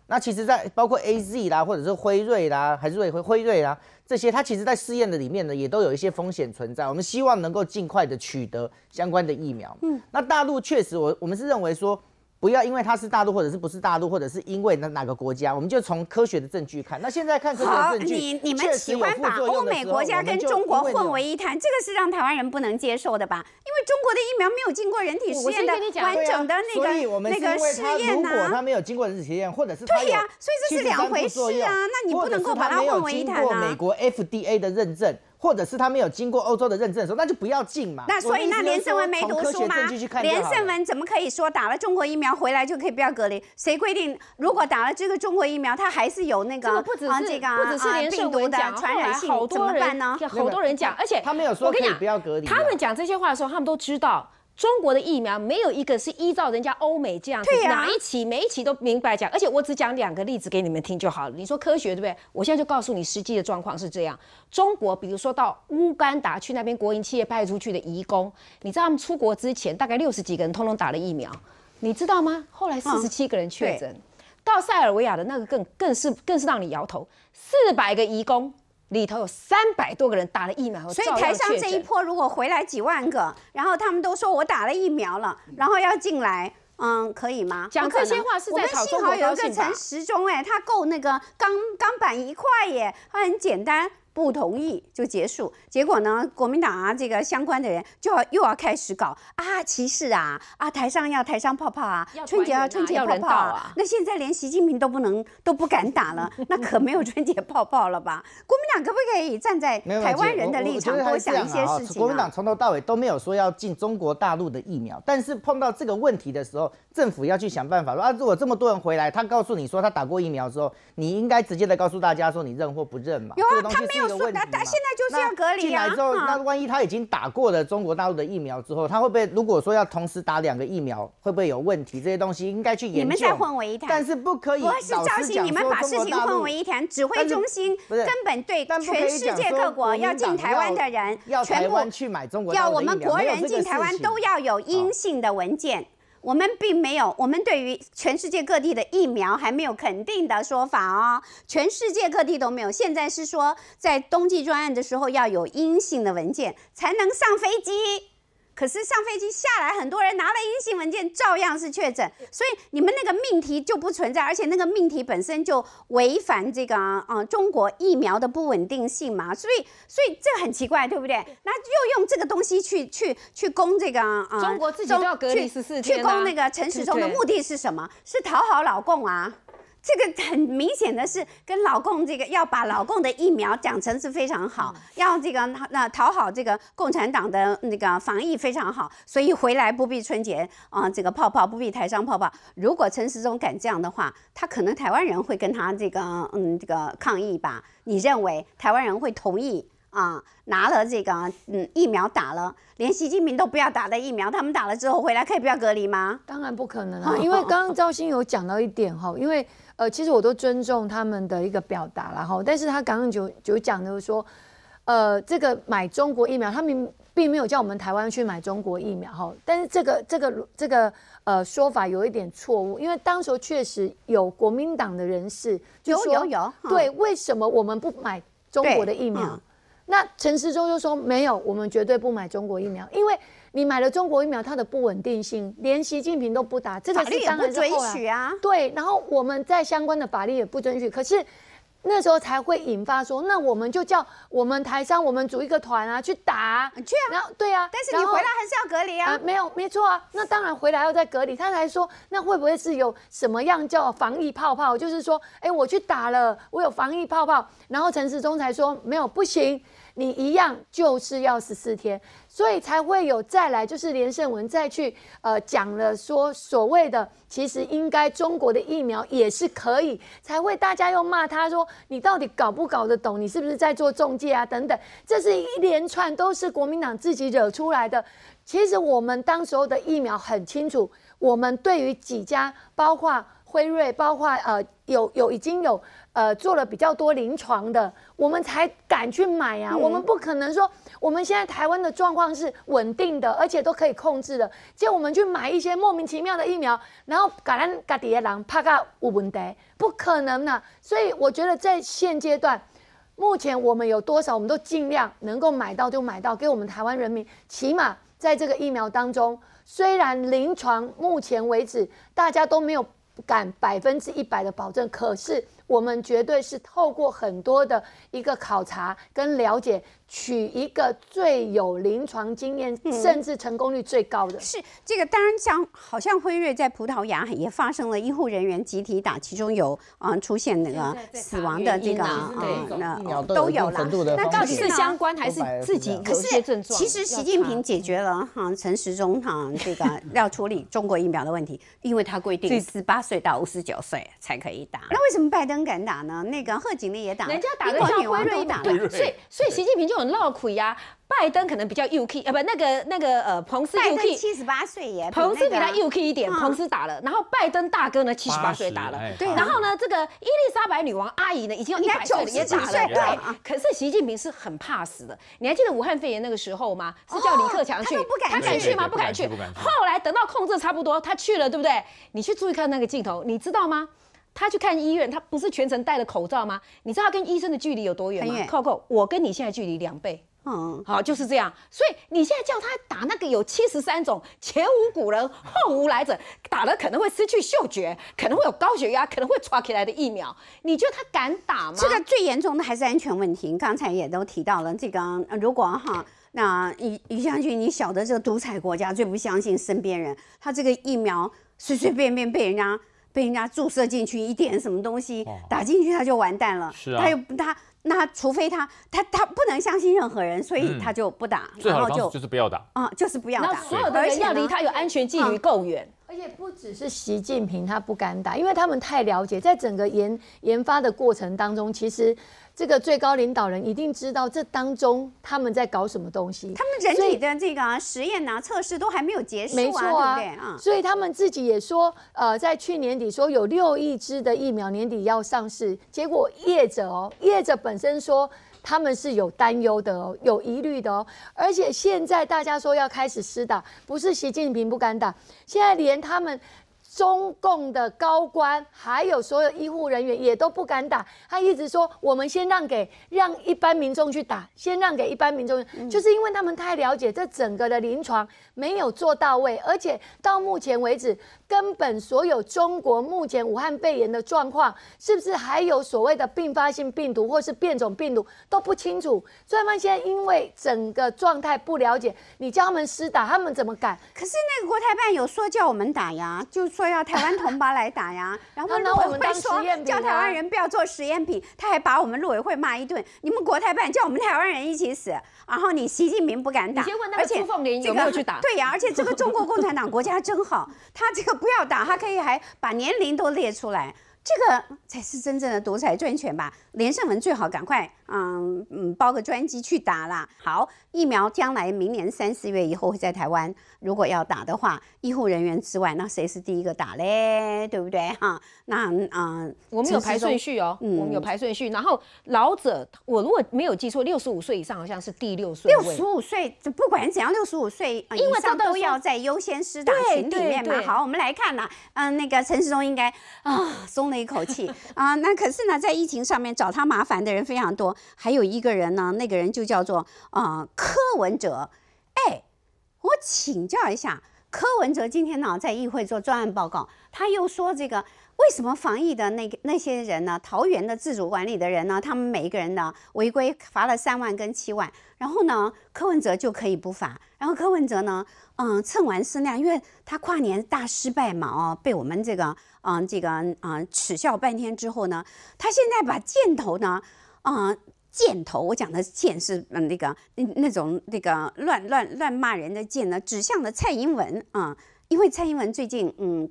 那其实，在包括 A Z 啦，或者是辉瑞啦，还是瑞辉辉瑞啦，这些它其实，在试验的里面呢，也都有一些风险存在。我们希望能够尽快的取得相关的疫苗。嗯，那大陆确实，我我们是认为说。不要因为它是大陆或者是不是大陆，或者是因为哪哪个国家，我们就从科学的证据看。那现在看这个证据，你实有副作用的时候，我们就混为一谈。这个是让台湾人不能接受的吧？因为中国的疫苗没有经过人体实验的完整的那个那个试验呢？它没有经过人体实验，或者是对呀，所以这是两回事啊。那你不能够把它混为一谈啊。美国 FDA 的认证。或者是他没有经过欧洲的认证的时候，那就不要进嘛。那所以那连胜文没读书吗？连胜文怎么可以说打了中国疫苗回来就可以不要隔离？谁规定如果打了这个中国疫苗，他还是有那个？不只是不只是连胜文讲，后来好多人，好多人讲，而且他没有说可以不要隔离。他们讲这些话的时候，他们都知道。中国的疫苗没有一个是依照人家欧美这样子，哪一期每一期都明白讲。而且我只讲两个例子给你们听就好了。你说科学对不对？我现在就告诉你实际的状况是这样：中国比如说到乌干达去那边国营企业派出去的义工，你知道他们出国之前大概六十几个人通通打了疫苗，你知道吗？后来四十七个人确诊。到塞尔维亚的那个更更是更是让你摇头，四百个义工。里头有三百多个人打了疫苗，所以台上这一波如果回来几万个，然后他们都说我打了疫苗了，然后要进来，嗯，可以吗？讲这些话是在中国我们幸好有一个陈时中，哎，它够那个钢钢板一块耶，它很简单。不同意就结束。结果呢？国民党啊，这个相关的人就要又要开始搞啊歧视啊啊！台上要台上泡泡啊，春节要春节泡泡啊。那现在连习近平都不能都不敢打了，那可没有春节泡泡了吧？国民党可不可以站在台湾人的立场多想一些事情？国民党从头到尾都没有说要进中国大陆的疫苗，但是碰到这个问题的时候，政府要去想办法。如果这么多人回来，他告诉你说他打过疫苗之后，你应该直接的告诉大家说你认或不认嘛？有啊，他没有那他现在就是要隔离啊！进来之后，那万一他已经打过了中国大陆的疫苗之后，他会不会如果说要同时打两个疫苗，会不会有问题？这些东西应该去研究。你们再混为一谈，但是不可以。不，是赵息。你们把事情混为一谈，指挥中心根本对全世界各国要进台湾的人，要全部要我们国人进台湾都要有阴性的文件。我们并没有，我们对于全世界各地的疫苗还没有肯定的说法哦，全世界各地都没有。现在是说，在冬季专案的时候要有阴性的文件才能上飞机。可是上飞机下来，很多人拿了阴性文件，照样是确诊。所以你们那个命题就不存在，而且那个命题本身就违反这个啊，中国疫苗的不稳定性嘛。所以，所以这很奇怪，对不对？那又用这个东西去去去攻这个啊，中国之中去去攻那个陈时忠的目的是什么？是讨好老共啊？这个很明显的是跟老共这个要把老共的疫苗讲成是非常好，要这个那讨好这个共产党的那个防疫非常好，所以回来不必春节啊，这个泡泡不必台上泡泡。如果陈时中敢这样的话，他可能台湾人会跟他这个嗯这个抗议吧？你认为台湾人会同意啊？拿了这个嗯疫苗打了，连习近平都不要打的疫苗，他们打了之后回来可以不要隔离吗？当然不可能啊，因为 *laughs* 刚刚赵兴有讲到一点哈，因为。呃，其实我都尊重他们的一个表达然后但是他刚刚就就讲的说，呃，这个买中国疫苗，他们并没有叫我们台湾去买中国疫苗哈，但是这个这个这个呃说法有一点错误，因为当时确实有国民党的人士就说，对，为什么我们不买中国的疫苗？那陈时中就说没有，我们绝对不买中国疫苗，因为。你买了中国疫苗，它的不稳定性，连习近平都不打，这个是当然之后啊，对。然后我们在相关的法律也不遵循，可是那时候才会引发说，那我们就叫我们台商，我们组一个团啊去打，去啊，对啊。但是你回来还是要隔离啊，没有，没错啊。那当然回来要再隔离。他还说，那会不会是有什么样叫防疫泡泡？就是说，哎，我去打了，我有防疫泡泡。然后陈时中才说，没有，不行，你一样就是要十四天。所以才会有再来，就是连胜文再去，呃，讲了说所谓的，其实应该中国的疫苗也是可以，才会大家又骂他说，你到底搞不搞得懂，你是不是在做中介啊？等等，这是一连串都是国民党自己惹出来的。其实我们当时候的疫苗很清楚，我们对于几家，包括辉瑞，包括呃，有有已经有。呃，做了比较多临床的，我们才敢去买啊！我们不可能说，我们现在台湾的状况是稳定的，而且都可以控制的，就我们去买一些莫名其妙的疫苗，然后搞得家底的人怕个有问题，不可能呢！所以我觉得在现阶段，目前我们有多少，我们都尽量能够买到就买到，给我们台湾人民。起码在这个疫苗当中，虽然临床目前为止大家都没有敢百分之一百的保证，可是。我们绝对是透过很多的一个考察跟了解。取一个最有临床经验，甚至成功率最高的。是这个，当然像好像辉瑞在葡萄牙也发生了医护人员集体打，其中有啊出现那个死亡的这个啊那都有了。那到底是相关还是自己？可是其实习近平解决了哈，陈时中哈这个 *laughs* 要处理中国疫苗的问题，因为他规定十八岁到五十九岁才可以打。那为什么拜登敢打呢？那个贺锦丽也打，人家打像辉瑞也打，所以所以习近平就。很闹鬼呀，拜登可能比较 U K 啊，不，那个那个呃，彭斯 U K 七十八岁耶，彭斯比他 U K 一点，彭斯打了，然后拜登大哥呢七十八岁打了，对，然后呢这个伊丽莎白女王阿姨呢已经有一百岁了也打了，对可是习近平是很怕死的，你还记得武汉肺炎那个时候吗？是叫李克强去，他敢去吗？不敢去，不敢去。后来等到控制差不多，他去了，对不对？你去注意看那个镜头，你知道吗？他去看医院，他不是全程戴了口罩吗？你知道他跟医生的距离有多远吗？扣扣，我跟你现在距离两倍。嗯。好，就是这样。所以你现在叫他打那个有七十三种前无古人后无来者，打了可能会失去嗅觉，可能会有高血压，可能会抓起来的疫苗，你觉得他敢打吗？这个最严重的还是安全问题，刚才也都提到了。这个如果哈，那于于将军，你晓得这个独裁国家最不相信身边人，他这个疫苗随随便便被人家。被人家注射进去一点什么东西，打进去他就完蛋了。是啊，他又他那，除非他他他不能相信任何人，所以他就不打。最好就就是不要打啊，就是不要打。所有的人要离他有安全距离够远。而且不只是习近平，他不敢打，因为他们太了解，在整个研研发的过程当中，其实。这个最高领导人一定知道这当中他们在搞什么东西。他们人体的这个实验啊、测试都还没有结束啊，对不对啊？所以他们自己也说，呃，在去年底说有六亿支的疫苗年底要上市，结果业者哦，业者本身说他们是有担忧的哦，有疑虑的哦，而且现在大家说要开始施打，不是习近平不敢打，现在连他们。中共的高官还有所有医护人员也都不敢打，他一直说我们先让给让一般民众去打，先让给一般民众，就是因为他们太了解这整个的临床没有做到位，而且到目前为止，根本所有中国目前武汉肺炎的状况是不是还有所谓的并发性病毒或是变种病毒都不清楚，所以他们现在因为整个状态不了解，你叫他们施打，他们怎么敢？可是那个国台办有说叫我们打呀，就说。要台湾同胞来打呀，*laughs* 然后我们会说叫台湾人不要做实验品，他还把我们陆委会骂一顿。你们国台办叫我们台湾人一起死，然后你习近平不敢打，而且朱凤莲有没有去打？对呀，而且这个中国共产党国家真好，他这个不要打，他可以还把年龄都列出来，这个才是真正的独裁专权吧？连胜文最好赶快。嗯嗯，包个专机去打啦。好，疫苗将来明年三四月以后会在台湾。如果要打的话，医护人员之外，那谁是第一个打嘞？对不对哈？那啊，我们有排顺序哦，我们有排顺序。然后老者，我如果没有记错，六十五岁以上好像是第六顺位。六十五岁，不管怎样，六十五岁以上都要在优先施打群里面嘛。好，我们来看呐。嗯，那个陈世忠应该啊松了一口气 *laughs* 啊。那可是呢，在疫情上面找他麻烦的人非常多。还有一个人呢，那个人就叫做啊柯文哲。哎，我请教一下，柯文哲今天呢在议会做专案报告，他又说这个为什么防疫的那那些人呢，桃园的自主管理的人呢，他们每一个人呢违规罚了三万跟七万，然后呢柯文哲就可以不罚，然后柯文哲呢，嗯，蹭完私量，因为他跨年大失败嘛，哦，被我们这个嗯这个嗯，耻笑半天之后呢，他现在把箭头呢。啊，箭头，我讲的箭是嗯那个那那种那个乱乱乱骂人的箭呢，指向了蔡英文啊，因为蔡英文最近嗯，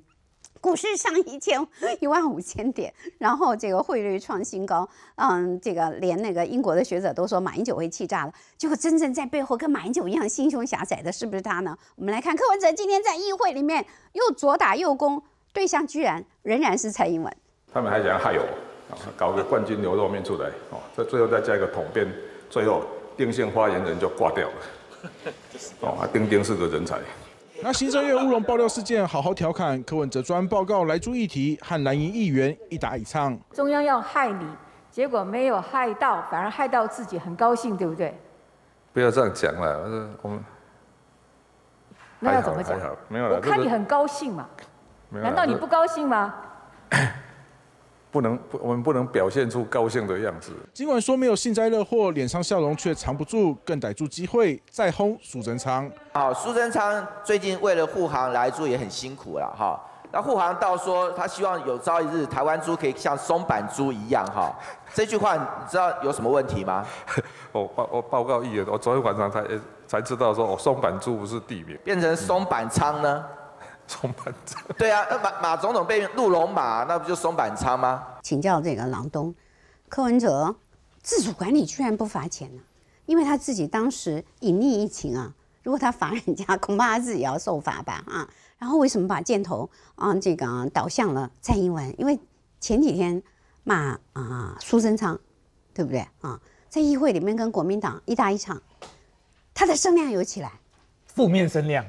股市上一千一万五千点，然后这个汇率创新高，嗯，这个连那个英国的学者都说马英九会气炸了，结果真正在背后跟马英九一样心胸狭窄的是不是他呢？我们来看柯文哲今天在议会里面又左打右攻，对象居然仍然是蔡英文，他们还想害我。搞个冠军牛肉面出来哦，这最后再加一个桶边，最后定性发言人就挂掉了。*laughs* 哦，丁丁是个人才。那新生院乌龙爆料事件，好好调侃。柯文哲专报告来猪议题，和蓝营议员一打一唱。中央要害你，结果没有害到，反而害到自己，很高兴，对不对？不要这样讲了，我们那要怎么讲？我看你很高兴嘛，难道你不高兴吗？不能我们不能表现出高兴的样子。尽管说没有幸灾乐祸，脸上笑容却藏不住，更逮住机会再轰苏贞昌。好，苏贞昌最近为了护航来猪也很辛苦了哈。那护航到说，他希望有朝一日台湾猪可以像松板猪一样哈。这句话你知道有什么问题吗？*laughs* 我报我报告议员，我昨天晚上才才知道说，我松板猪不是地名，变成松板仓呢？松板仓。对啊，马马总统被鹿茸马，那不就松板仓吗？请教这个郎东，柯文哲自主管理居然不罚钱了，因为他自己当时隐匿疫情啊，如果他罚人家，恐怕他自己也要受罚吧啊。然后为什么把箭头啊这个导向了蔡英文？因为前几天骂啊苏贞昌，对不对啊？在议会里面跟国民党一打一场，他的声量有起来，负面声量。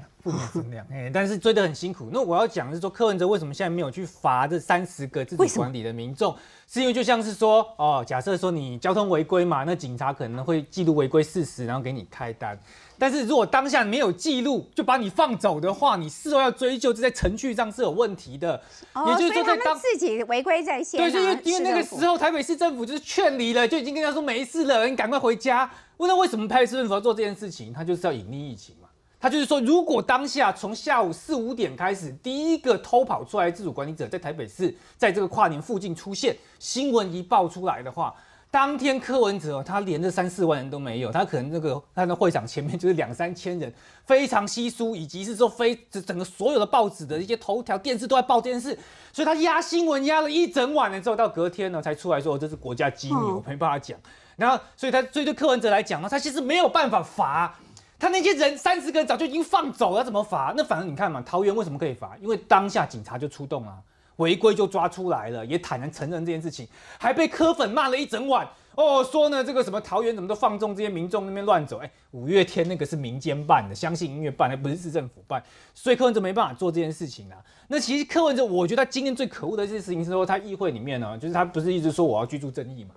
怎么样？哎，但是追得很辛苦。那我要讲的是说，柯文哲为什么现在没有去罚这三十个自己管理的民众？是因为就像是说，哦，假设说你交通违规嘛，那警察可能会记录违规事实，然后给你开单。但是如果当下没有记录就把你放走的话，你事后要追究，这在程序上是有问题的。哦，是说他们自己违规在先。对，就因为那个时候台北市政府就是劝离了，就已经跟他说没事了，你赶快回家。他为什么台北市政府要做这件事情？他就是要隐匿疫情嘛。他就是说，如果当下从下午四五点开始，第一个偷跑出来自主管理者在台北市，在这个跨年附近出现，新闻一爆出来的话，当天柯文哲他连着三四万人都没有，他可能那个他的会场前面就是两三千人，非常稀疏，以及是说非整个所有的报纸的一些头条、电视都在报，电视，所以他压新闻压了一整晚了，之后到隔天呢才出来说这是国家机密，我没办法讲。然后，所以他所以对柯文哲来讲呢，他其实没有办法罚。他那些人三十个人早就已经放走了，怎么罚？那反正你看嘛，桃园为什么可以罚？因为当下警察就出动了，违规就抓出来了，也坦然承认这件事情，还被柯粉骂了一整晚。哦，说呢这个什么桃园怎么都放纵这些民众那边乱走？哎，五月天那个是民间办的，相信音乐办的不是市政府办，所以柯文哲没办法做这件事情啊。那其实柯文哲，我觉得他今天最可恶的一件事情是说他议会里面呢，就是他不是一直说我要居住正义嘛。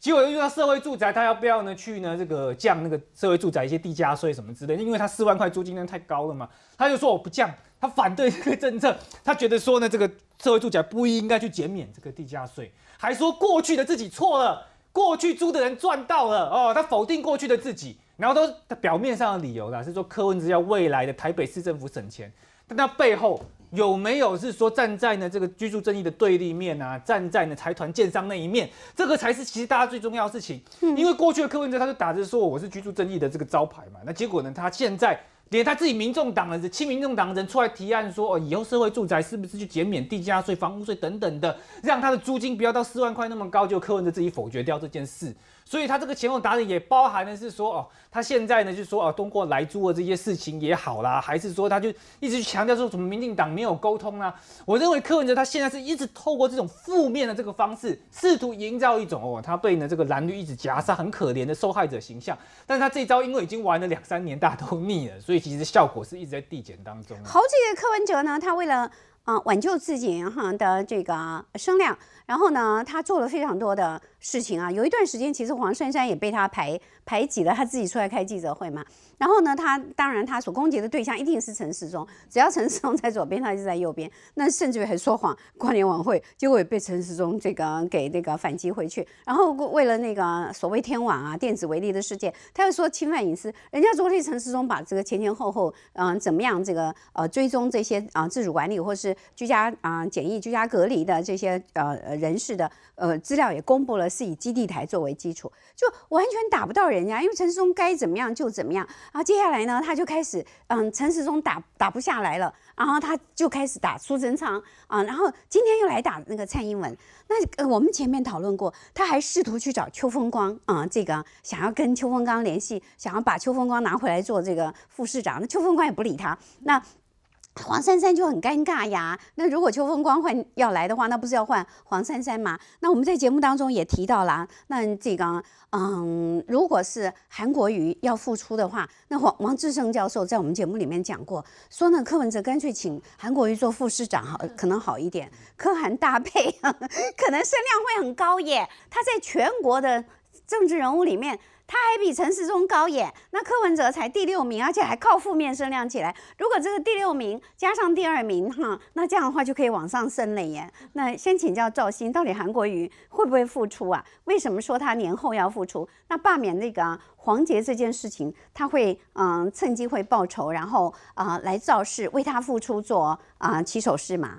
结果又遇到社会住宅，他要不要呢？去呢？这个降那个社会住宅一些地价税什么之类的，因为他四万块租金那太高了嘛。他就说我不降，他反对这个政策，他觉得说呢这个社会住宅不应该去减免这个地价税，还说过去的自己错了，过去租的人赚到了哦，他否定过去的自己，然后都他表面上的理由啦，是说柯文哲要未来的台北市政府省钱，但那背后。有没有是说站在呢这个居住正义的对立面啊，站在呢财团、建商那一面，这个才是其实大家最重要的事情。因为过去的柯文哲，他就打着说我是居住正义的这个招牌嘛，那结果呢，他现在。连他自己民众党的人、亲民众党的人出来提案说：“哦，以后社会住宅是不是去减免地价税、房屋税等等的，让他的租金不要到四万块那么高？”就柯文哲自己否决掉这件事。所以他这个前后打理也包含的是说：“哦，他现在呢，就是说啊，通过来租的这些事情也好啦，还是说他就一直去强调说什么民进党没有沟通啊。我认为柯文哲他现在是一直透过这种负面的这个方式，试图营造一种哦，他被呢这个蓝绿一直夹杀，很可怜的受害者形象。但他这招因为已经玩了两三年，大家都腻了，所以。其实效果是一直在递减当中。好，几个柯文哲呢，他为了啊挽救自己哈的这个声量，然后呢，他做了非常多的。事情啊，有一段时间，其实黄珊珊也被他排排挤了，他自己出来开记者会嘛。然后呢，他当然他所攻击的对象一定是陈世忠，只要陈世忠在左边，他就在右边。那甚至于还说谎，跨年晚会，结果被陈世忠这个给那个反击回去。然后为了那个所谓天网啊、电子围篱的世界，他又说侵犯隐私。人家昨天陈世忠把这个前前后后，嗯，怎么样这个呃追踪这些啊自主管理或是居家啊检疫居家隔离的这些呃呃人士的呃资料也公布了。是以基地台作为基础，就完全打不到人家，因为陈时中该怎么样就怎么样然后接下来呢，他就开始嗯，陈时中打打不下来了，然后他就开始打苏贞昌啊，然后今天又来打那个蔡英文。那我们前面讨论过，他还试图去找邱凤光啊，这个想要跟邱凤光联系，想要把邱凤光拿回来做这个副市长。那邱凤光也不理他，那。黄珊珊就很尴尬呀。那如果邱风光换要来的话，那不是要换黄珊珊吗？那我们在节目当中也提到了。那这个，嗯，如果是韩国瑜要复出的话，那王王志胜教授在我们节目里面讲过，说呢，柯文哲干脆请韩国瑜做副市长，好，可能好一点。柯韩搭配，*laughs* 可能声量会很高耶。他在全国的政治人物里面。他还比陈世忠高耶。那柯文哲才第六名，而且还靠负面声量起来。如果这个第六名加上第二名，哈，那这样的话就可以往上升了耶。那先请教赵鑫，到底韩国瑜会不会复出啊？为什么说他年后要复出？那罢免那个黄杰这件事情，他会嗯趁机会报仇，然后啊来造势，为他复出做啊起手是吗？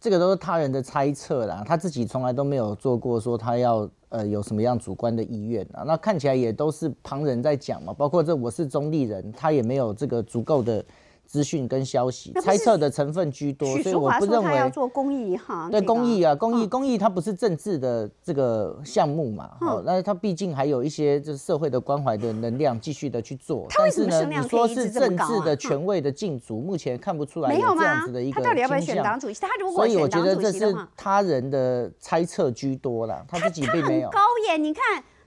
这个都是他人的猜测啦，他自己从来都没有做过，说他要呃有什么样主观的意愿啊。那看起来也都是旁人在讲嘛，包括这我是中立人，他也没有这个足够的。资讯跟消息猜测的成分居多，所以我不认为。他要做公益哈，对公益啊，公益公益，它不是政治的这个项目嘛，哈，那它毕竟还有一些就是社会的关怀的能量继续的去做。他是呢，你说是政治的权位的禁逐，目前看不出来。没有吗？他到底要不要选党主席？他如果所以我觉得这是他人的猜测居多了。他自己没有。高演。你看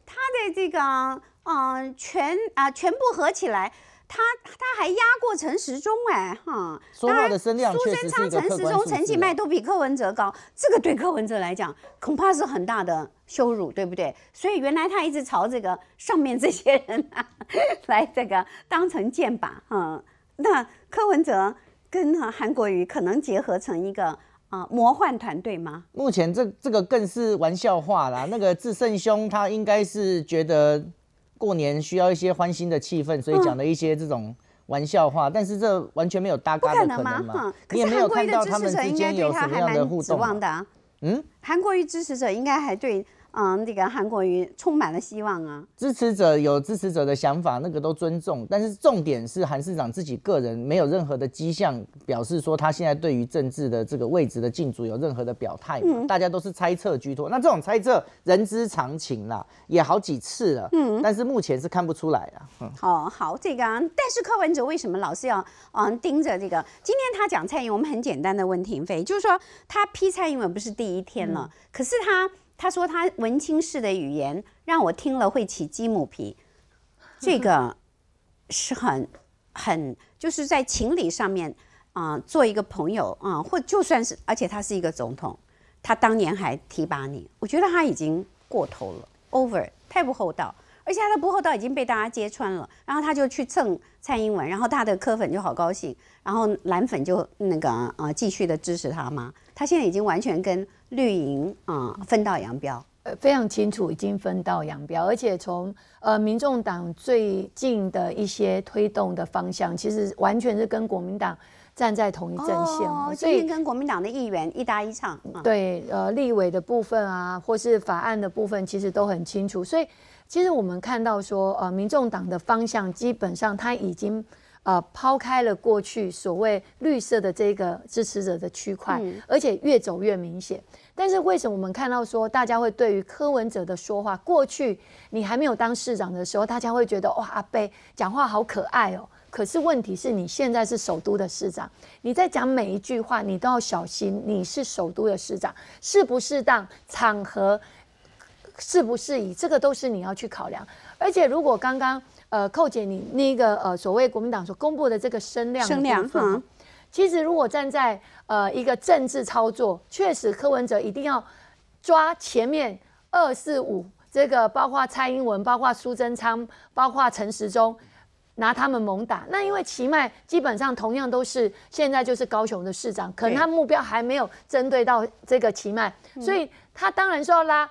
他的这个嗯全啊全部合起来。他他还压过陈时中哎哈，说话的声量确实苏贞昌、陈时中、陈启迈都比柯文哲高，这个对柯文哲来讲恐怕是很大的羞辱，对不对？所以原来他一直朝这个上面这些人 *laughs* 来这个当成箭靶哈。那柯文哲跟韩国瑜可能结合成一个啊魔幻团队吗？目前这这个更是玩笑话啦。那个智胜兄他应该是觉得。过年需要一些欢欣的气氛，所以讲了一些这种玩笑话，但是这完全没有搭嘎的可能嘛？你也没有看到他们之间有什么样的互动的啊？嗯，韩国瑜支持者应该还对。嗯，这个韩国瑜充满了希望啊！支持者有支持者的想法，那个都尊重。但是重点是，韩市长自己个人没有任何的迹象表示说他现在对于政治的这个位置的竞逐有任何的表态。嗯，大家都是猜测居多。那这种猜测，人之常情啦，也好几次了。嗯，但是目前是看不出来啊。嗯，好好，这个但是柯文哲为什么老是要嗯盯着这个？今天他讲蔡英文，我们很简单的问庭飞，就是说他批蔡英文不是第一天了，可是他。他说他文青式的语言让我听了会起鸡母皮，这个是很很就是在情理上面啊做一个朋友啊，或就算是而且他是一个总统，他当年还提拔你，我觉得他已经过头了，over 太不厚道。而且他的不厚道已经被大家揭穿了，然后他就去蹭蔡英文，然后他的柯粉就好高兴，然后蓝粉就那个啊继续的支持他嘛。他现在已经完全跟绿营啊分道扬镳，呃非常清楚已经分道扬镳，而且从呃民众党最近的一些推动的方向，其实完全是跟国民党站在同一阵线，最近跟国民党的议员一打一唱，对呃立委的部分啊，或是法案的部分，其实都很清楚，所以。其实我们看到说，呃，民众党的方向基本上他已经呃抛开了过去所谓绿色的这个支持者的区块，而且越走越明显。但是为什么我们看到说，大家会对于柯文哲的说话，过去你还没有当市长的时候，大家会觉得哇阿贝讲话好可爱哦。可是问题是你现在是首都的市长，你在讲每一句话，你都要小心，你是首都的市长，适不适当，场合。是不是以这个都是你要去考量，而且如果刚刚呃扣姐你那个呃所谓国民党所公布的这个声量声量，其实如果站在呃一个政治操作，确实柯文哲一定要抓前面二四五这个，包括蔡英文，包括苏贞昌，包括陈时中，拿他们猛打。那因为奇迈基本上同样都是现在就是高雄的市长，可能他目标还没有针对到这个奇迈，所以他当然说要拉。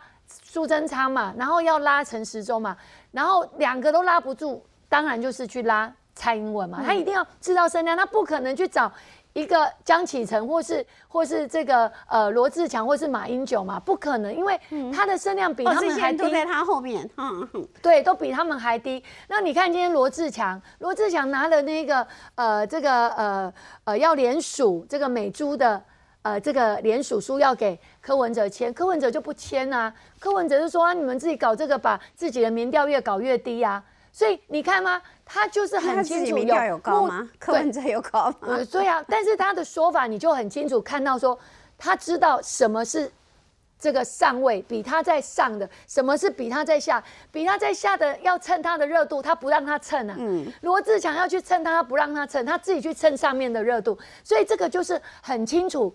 苏贞昌嘛，然后要拉陈时中嘛，然后两个都拉不住，当然就是去拉蔡英文嘛。他一定要制造声量，他不可能去找一个江启程或是或是这个呃罗志强或是马英九嘛，不可能，因为他的声量比他们还低。哦，都在他后面，嗯，对，都比他们还低。那你看今天罗志强，罗志强拿了那个呃这个呃呃要连署这个美珠的。呃，这个联署书要给柯文哲签，柯文哲就不签啊。柯文哲就说啊，你们自己搞这个把自己的民调越搞越低啊。所以你看吗，他就是很清楚有。柯文哲有高吗？对啊，但是他的说法你就很清楚看到说，他知道什么是这个上位比他在上的，什么是比他在下，比他在下的要蹭他的热度，他不让他蹭啊。嗯。罗志祥要去蹭他，不让他蹭，他自己去蹭上面的热度。所以这个就是很清楚。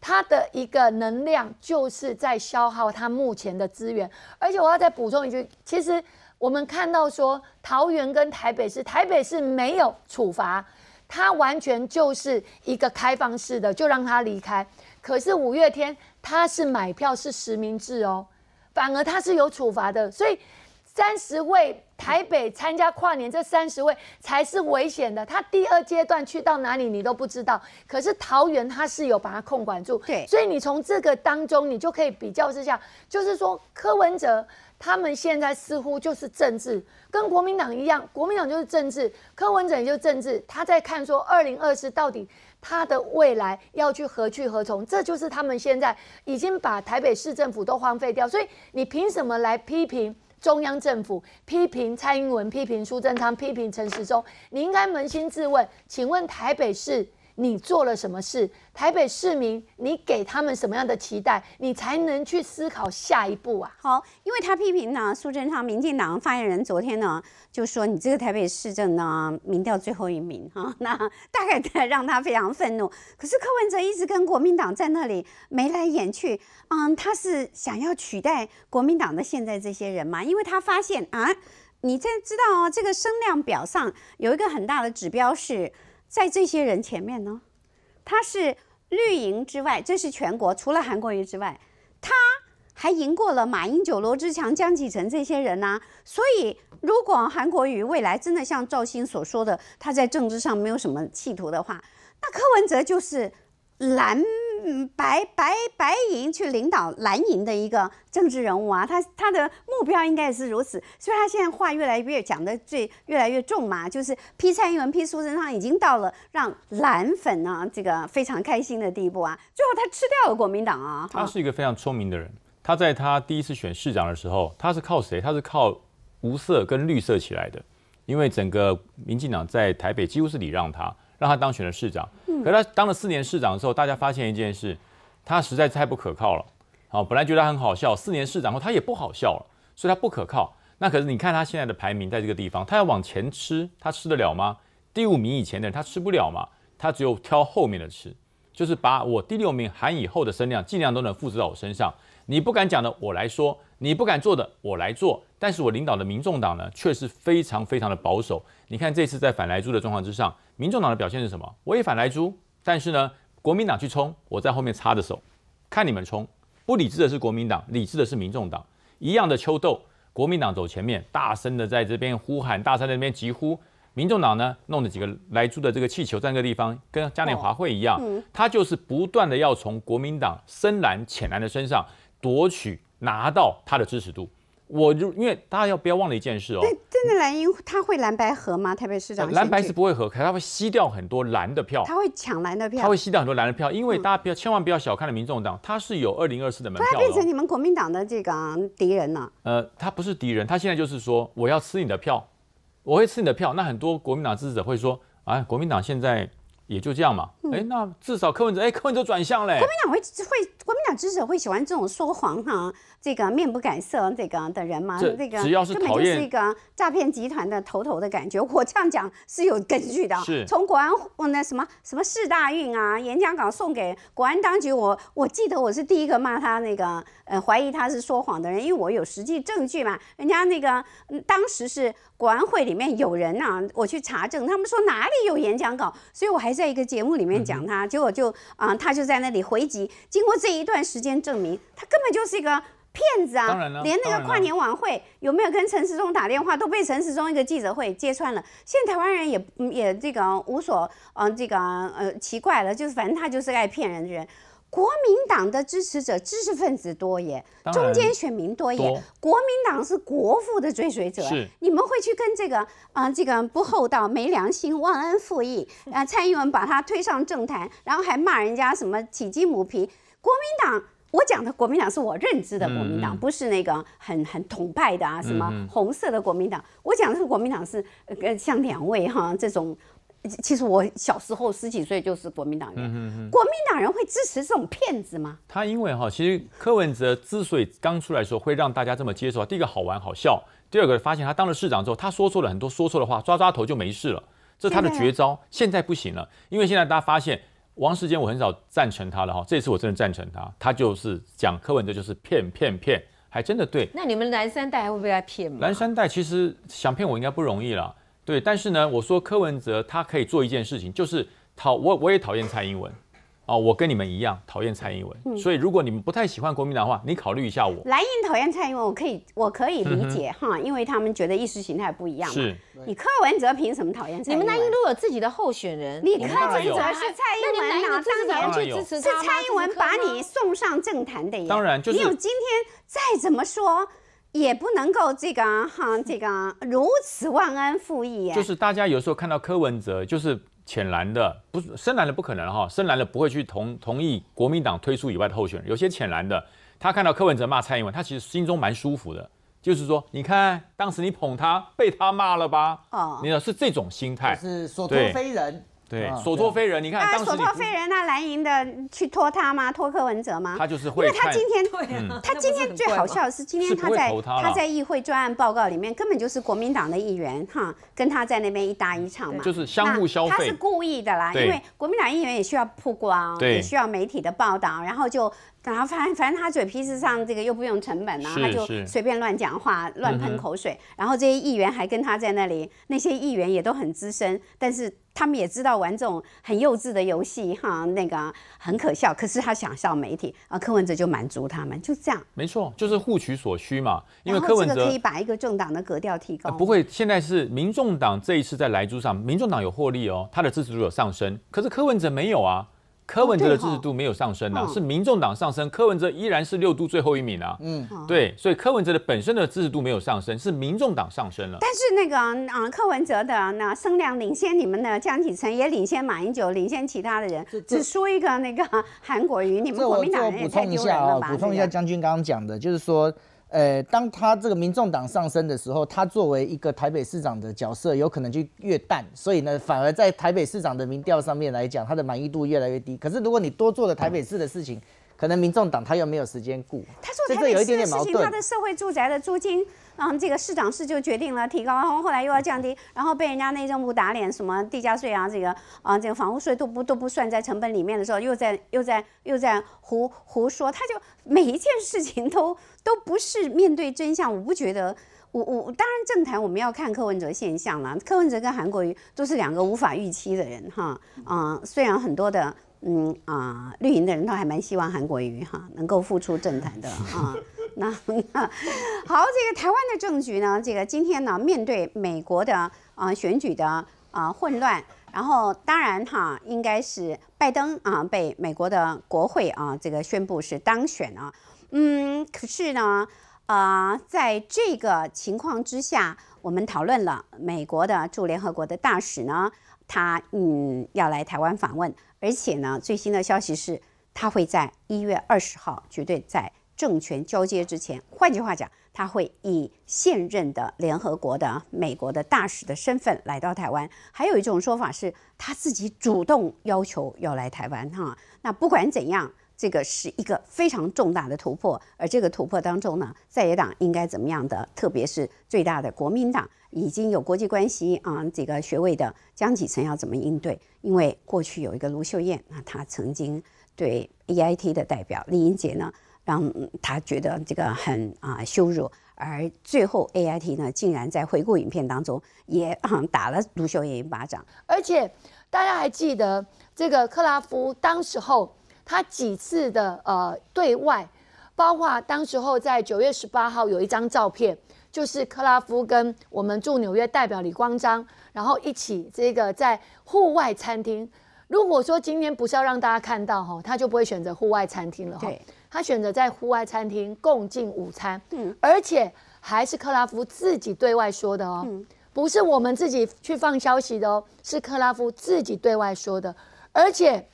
他的一个能量就是在消耗他目前的资源，而且我要再补充一句，其实我们看到说桃园跟台北市，台北市没有处罚，他完全就是一个开放式的，就让他离开。可是五月天他是买票是实名制哦，反而他是有处罚的，所以三十位。台北参加跨年这三十位才是危险的，他第二阶段去到哪里你都不知道。可是桃园他是有把他控管住，对，所以你从这个当中你就可以比较之下，就是说柯文哲他们现在似乎就是政治，跟国民党一样，国民党就是政治，柯文哲就是政治，他在看说二零二四到底他的未来要去何去何从，这就是他们现在已经把台北市政府都荒废掉，所以你凭什么来批评？中央政府批评蔡英文，批评苏贞昌，批评陈时中。你应该扪心自问，请问台北市？你做了什么事？台北市民，你给他们什么样的期待？你才能去思考下一步啊？好，因为他批评呢，苏贞昌，民进党发言人昨天呢就说你这个台北市政呢民调最后一名啊，*laughs* 那大概让他非常愤怒。可是柯文哲一直跟国民党在那里眉来眼去，嗯，他是想要取代国民党的现在这些人嘛？因为他发现啊，你在知道这个声量表上有一个很大的指标是。在这些人前面呢，他是绿营之外，这是全国除了韩国瑜之外，他还赢过了马英九、罗志强、江启臣这些人呢。所以，如果韩国瑜未来真的像赵兴所说的，他在政治上没有什么企图的话，那柯文哲就是蓝。嗯，白白白银去领导蓝银的一个政治人物啊，他他的目标应该也是如此。所以，他现在话越来越讲的最越来越重嘛，就是批蔡英文、批苏贞昌，已经到了让蓝粉呢这个非常开心的地步啊。最后，他吃掉了国民党啊。他是一个非常聪明的人。他在他第一次选市长的时候，他是靠谁？他是靠无色跟绿色起来的，因为整个民进党在台北几乎是礼让他。让他当选了市长，可他当了四年市长之后，大家发现一件事，他实在太不可靠了。好，本来觉得很好笑，四年市长后他也不好笑了，所以他不可靠。那可是你看他现在的排名在这个地方，他要往前吃，他吃得了吗？第五名以前的人他吃不了吗？他只有挑后面的吃，就是把我第六名含以后的声量，尽量都能复制到我身上。你不敢讲的我来说，你不敢做的我来做。但是我领导的民众党呢，却是非常非常的保守。你看这次在反莱猪的状况之上，民众党的表现是什么？我也反莱猪，但是呢，国民党去冲，我在后面插着手，看你们冲。不理智的是国民党，理智的是民众党。一样的秋斗，国民党走前面，大声的在这边呼喊，大声那边疾呼。民众党呢，弄了几个莱猪的这个气球，站个地方，跟嘉年华会一样，他就是不断的要从国民党深蓝浅蓝的身上夺取、拿到他的支持度。我就因为大家要不要忘了一件事哦，对，真的蓝鹰他会蓝白合吗？台北市长蓝白是不会合，可他会吸掉很多蓝的票。他会抢蓝的票。他会吸掉很多蓝的票，因为大家不要千万不要小看了民众党，他是有二零二四的门票。他变成你们国民党的这个敌人了。呃，他不是敌人，他现在就是说我要吃你的票，我会吃你的票。那很多国民党支持者会说，哎，国民党现在。也就这样嘛，哎，那至少柯文哲，哎，柯文哲转向嘞。国民党会会，国民党支持会喜欢这种说谎哈，这个面不改色这个的人吗？这个只要是讨厌是一个诈骗集团的头头的感觉，我这样讲是有根据的。是，从国安那什么什么四大运啊，演讲稿送给国安当局，我我记得我是第一个骂他那个，呃，怀疑他是说谎的人，因为我有实际证据嘛。人家那个当时是。安会里面有人呐，我去查证，他们说哪里有演讲稿，所以我还在一个节目里面讲他，结果就啊，他就在那里回击。经过这一段时间证明，他根本就是一个骗子啊！当然了，连那个跨年晚会有没有跟陈世忠打电话，都被陈世忠一个记者会揭穿了。现在台湾人也也这个无所嗯这个呃奇怪了，就是反正他就是爱骗人的人。国民党的支持者、知识分子多也，中间选民多也。国民党是国父的追随者，你们会去跟这个啊，这个不厚道、没良心、忘恩负义啊？蔡英文把他推上政坛，然后还骂人家什么“起鸡母皮”。国民党，我讲的国民党是我认知的国民党，不是那个很很崇拜的啊，什么红色的国民党。我讲的是国民党是呃像两位哈这种。其实我小时候十几岁就是国民党人，国民党人会支持这种骗子吗？他因为哈，其实柯文哲之所以刚出来的时候会让大家这么接受，第一个好玩好笑，第二个发现他当了市长之后，他说错了很多说错的话，抓抓头就没事了，这是他的绝招。现在不行了，因为现在大家发现王世坚，我很少赞成他了哈，这次我真的赞成他，他就是讲柯文哲就是骗骗骗，还真的对。那你们蓝三代还会被他骗吗？蓝三代其实想骗我应该不容易了。对，但是呢，我说柯文哲他可以做一件事情，就是讨我我也讨厌蔡英文，啊，我跟你们一样讨厌蔡英文。所以如果你们不太喜欢国民党话，你考虑一下我。蓝营讨厌蔡英文，我可以我可以理解哈，因为他们觉得意识形态不一样嘛。你柯文哲凭什么讨厌？你们蓝营都有自己的候选人，你柯文哲是蔡英文哪三年支持？是蔡英文把你送上政坛的呀？当然就是。你有今天再怎么说？也不能够这个哈，这个如此忘恩负义啊！就是大家有时候看到柯文哲，就是浅蓝的，不是深蓝的不可能哈，深蓝的不会去同同意国民党推出以外的候选人。有些浅蓝的，他看到柯文哲骂蔡英文，他其实心中蛮舒服的，就是说，你看当时你捧他，被他骂了吧？啊，你呢是这种心态？是所托非人。对，所托非人，你看，啊，所托非人，那蓝营的去拖他吗？拖柯文哲吗？他就是会，因为他今天，他今天最好笑的是，今天他在他在议会专案报告里面根本就是国民党的议员哈，跟他在那边一搭一唱嘛，就是相互消费，他是故意的啦，因为国民党议员也需要曝光，也需要媒体的报道，然后就，然后反反正他嘴皮子上这个又不用成本啊，他就随便乱讲话，乱喷口水，然后这些议员还跟他在那里，那些议员也都很资深，但是。他们也知道玩这种很幼稚的游戏，哈，那个很可笑。可是他想笑媒体啊，柯文哲就满足他们，就这样。没错，就是互取所需嘛。因为柯文哲可以把一个政党的格调提高。不会，现在是民众党这一次在莱猪上，民众党有获利哦，他的支持度有上升。可是柯文哲没有啊。柯文哲的支持度没有上升呢，是民众党上升，柯文哲依然是六度最后一名呢。嗯，对，所以柯文哲的本身的支持度没有上升，是民众党上升了。但是那个啊，柯文哲的那声量领先你们的江启臣，也领先马英九，领先其他的人，只输一个那个韩国瑜。你们国民党人太丢人了吧？我补充一下啊，补充一下将军刚刚讲的，就是说。呃，当他这个民众党上升的时候，他作为一个台北市长的角色，有可能就越淡，所以呢，反而在台北市长的民调上面来讲，他的满意度越来越低。可是如果你多做了台北市的事情，可能民众党他又没有时间顾，他说他有些事情，他的社会住宅的租金，嗯，这个市长是就决定了提高，然后后来又要降低，然后被人家内政部打脸，什么地价税啊，这个啊，这个房屋税都不都不算在成本里面的时候，又在又在又在胡胡说，他就每一件事情都都不是面对真相。我不觉得，我我当然政坛我们要看柯文哲现象了，柯文哲跟韩国瑜都是两个无法预期的人哈，啊，虽然很多的。嗯啊，绿营的人都还蛮希望韩国瑜哈能够复出政坛的 *laughs* 啊。那好，这个台湾的政局呢，这个今天呢，面对美国的啊选举的啊混乱，然后当然哈，应该是拜登啊被美国的国会啊这个宣布是当选了。嗯，可是呢啊，在这个情况之下，我们讨论了美国的驻联合国的大使呢，他嗯要来台湾访问。而且呢，最新的消息是，他会在一月二十号，绝对在政权交接之前。换句话讲，他会以现任的联合国的美国的大使的身份来到台湾。还有一种说法是，他自己主动要求要来台湾哈。那不管怎样，这个是一个非常重大的突破。而这个突破当中呢，在野党应该怎么样的？特别是最大的国民党。已经有国际关系啊这个学位的江启臣要怎么应对？因为过去有一个卢秀燕啊，她曾经对 AIT 的代表李英杰呢，让他觉得这个很啊羞辱，而最后 AIT 呢竟然在回顾影片当中也啊、打了卢秀燕一巴掌。而且大家还记得这个克拉夫当时候他几次的呃对外，包括当时候在九月十八号有一张照片。就是克拉夫跟我们驻纽约代表李光章，然后一起这个在户外餐厅。如果说今天不是要让大家看到哈，他就不会选择户外餐厅了哈。他选择在户外餐厅共进午餐，嗯，而且还是克拉夫自己对外说的哦，不是我们自己去放消息的哦，是克拉夫自己对外说的，而且。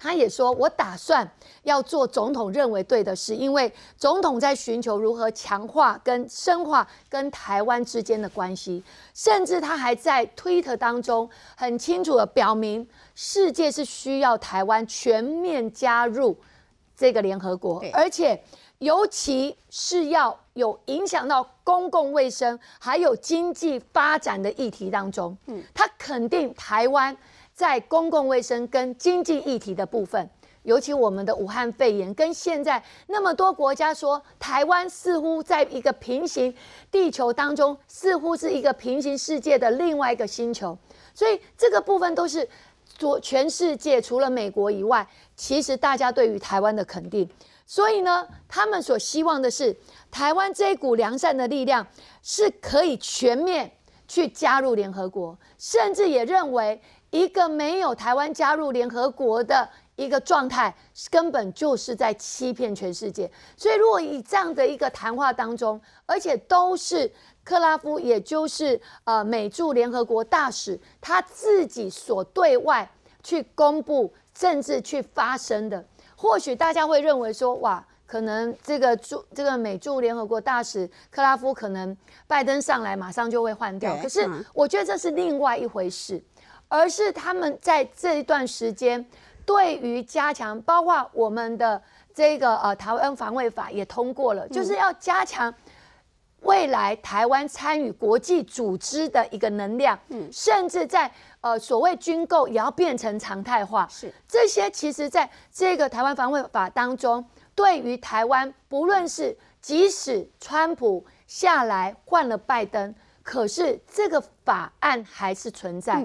他也说，我打算要做总统认为对的事，因为总统在寻求如何强化跟深化跟台湾之间的关系，甚至他还在推特当中很清楚的表明，世界是需要台湾全面加入这个联合国，而且尤其是要有影响到公共卫生还有经济发展的议题当中，他肯定台湾。在公共卫生跟经济议题的部分，尤其我们的武汉肺炎，跟现在那么多国家说，台湾似乎在一个平行地球当中，似乎是一个平行世界的另外一个星球。所以这个部分都是，全世界除了美国以外，其实大家对于台湾的肯定。所以呢，他们所希望的是，台湾这股良善的力量是可以全面去加入联合国，甚至也认为。一个没有台湾加入联合国的一个状态，根本就是在欺骗全世界。所以，如果以这样的一个谈话当中，而且都是克拉夫，也就是呃美驻联合国大使他自己所对外去公布、政治去发声的，或许大家会认为说：哇，可能这个驻这个美驻联合国大使克拉夫，可能拜登上来马上就会换掉。可是，我觉得这是另外一回事。而是他们在这一段时间，对于加强包括我们的这个呃台湾防卫法也通过了，就是要加强未来台湾参与国际组织的一个能量，嗯，甚至在呃所谓军购也要变成常态化，是这些其实在这个台湾防卫法当中，对于台湾不论是即使川普下来换了拜登，可是这个法案还是存在。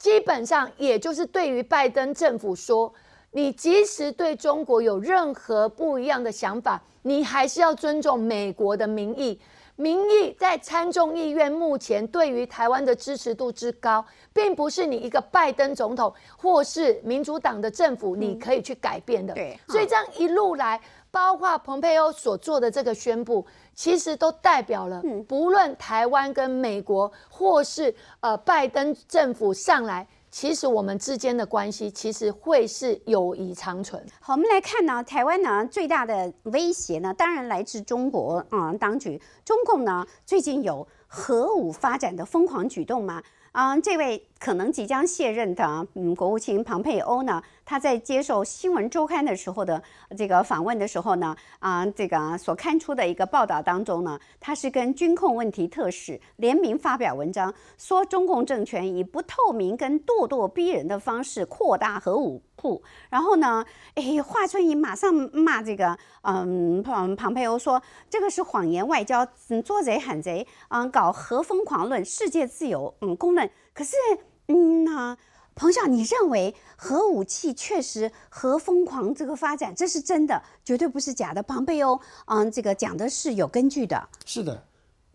基本上也就是对于拜登政府说，你即使对中国有任何不一样的想法，你还是要尊重美国的民意。民意在参众议院目前对于台湾的支持度之高，并不是你一个拜登总统或是民主党的政府你可以去改变的。对，所以这样一路来，包括蓬佩奥所做的这个宣布。其实都代表了，不论台湾跟美国，或是呃拜登政府上来，其实我们之间的关系其实会是友谊长存。好，我们来看呢，台湾呢最大的威胁呢，当然来自中国啊当局。中共呢最近有核武发展的疯狂举动吗？啊，这位。可能即将卸任的嗯国务卿庞培欧呢，他在接受《新闻周刊》的时候的这个访问的时候呢，啊这个所刊出的一个报道当中呢，他是跟军控问题特使联名发表文章，说中共政权以不透明跟咄咄逼人的方式扩大核武库，然后呢，哎，华春莹马上骂这个嗯庞庞培欧说，这个是谎言外交，嗯捉贼喊贼，嗯搞核疯狂论，世界自由嗯公认，可是。嗯呐，彭校，你认为核武器确实核疯狂这个发展，这是真的，绝对不是假的，庞贝欧，嗯，这个讲的是有根据的。是的，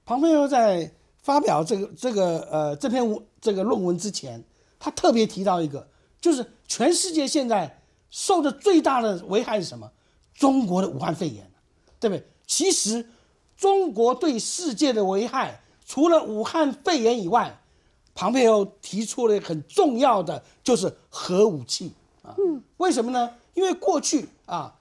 庞贝在发表这个这个呃这篇文这个论文之前，他特别提到一个，就是全世界现在受的最大的危害是什么？中国的武汉肺炎，对不对？其实，中国对世界的危害，除了武汉肺炎以外。庞培又提出了很重要的，就是核武器啊。嗯。为什么呢？因为过去啊，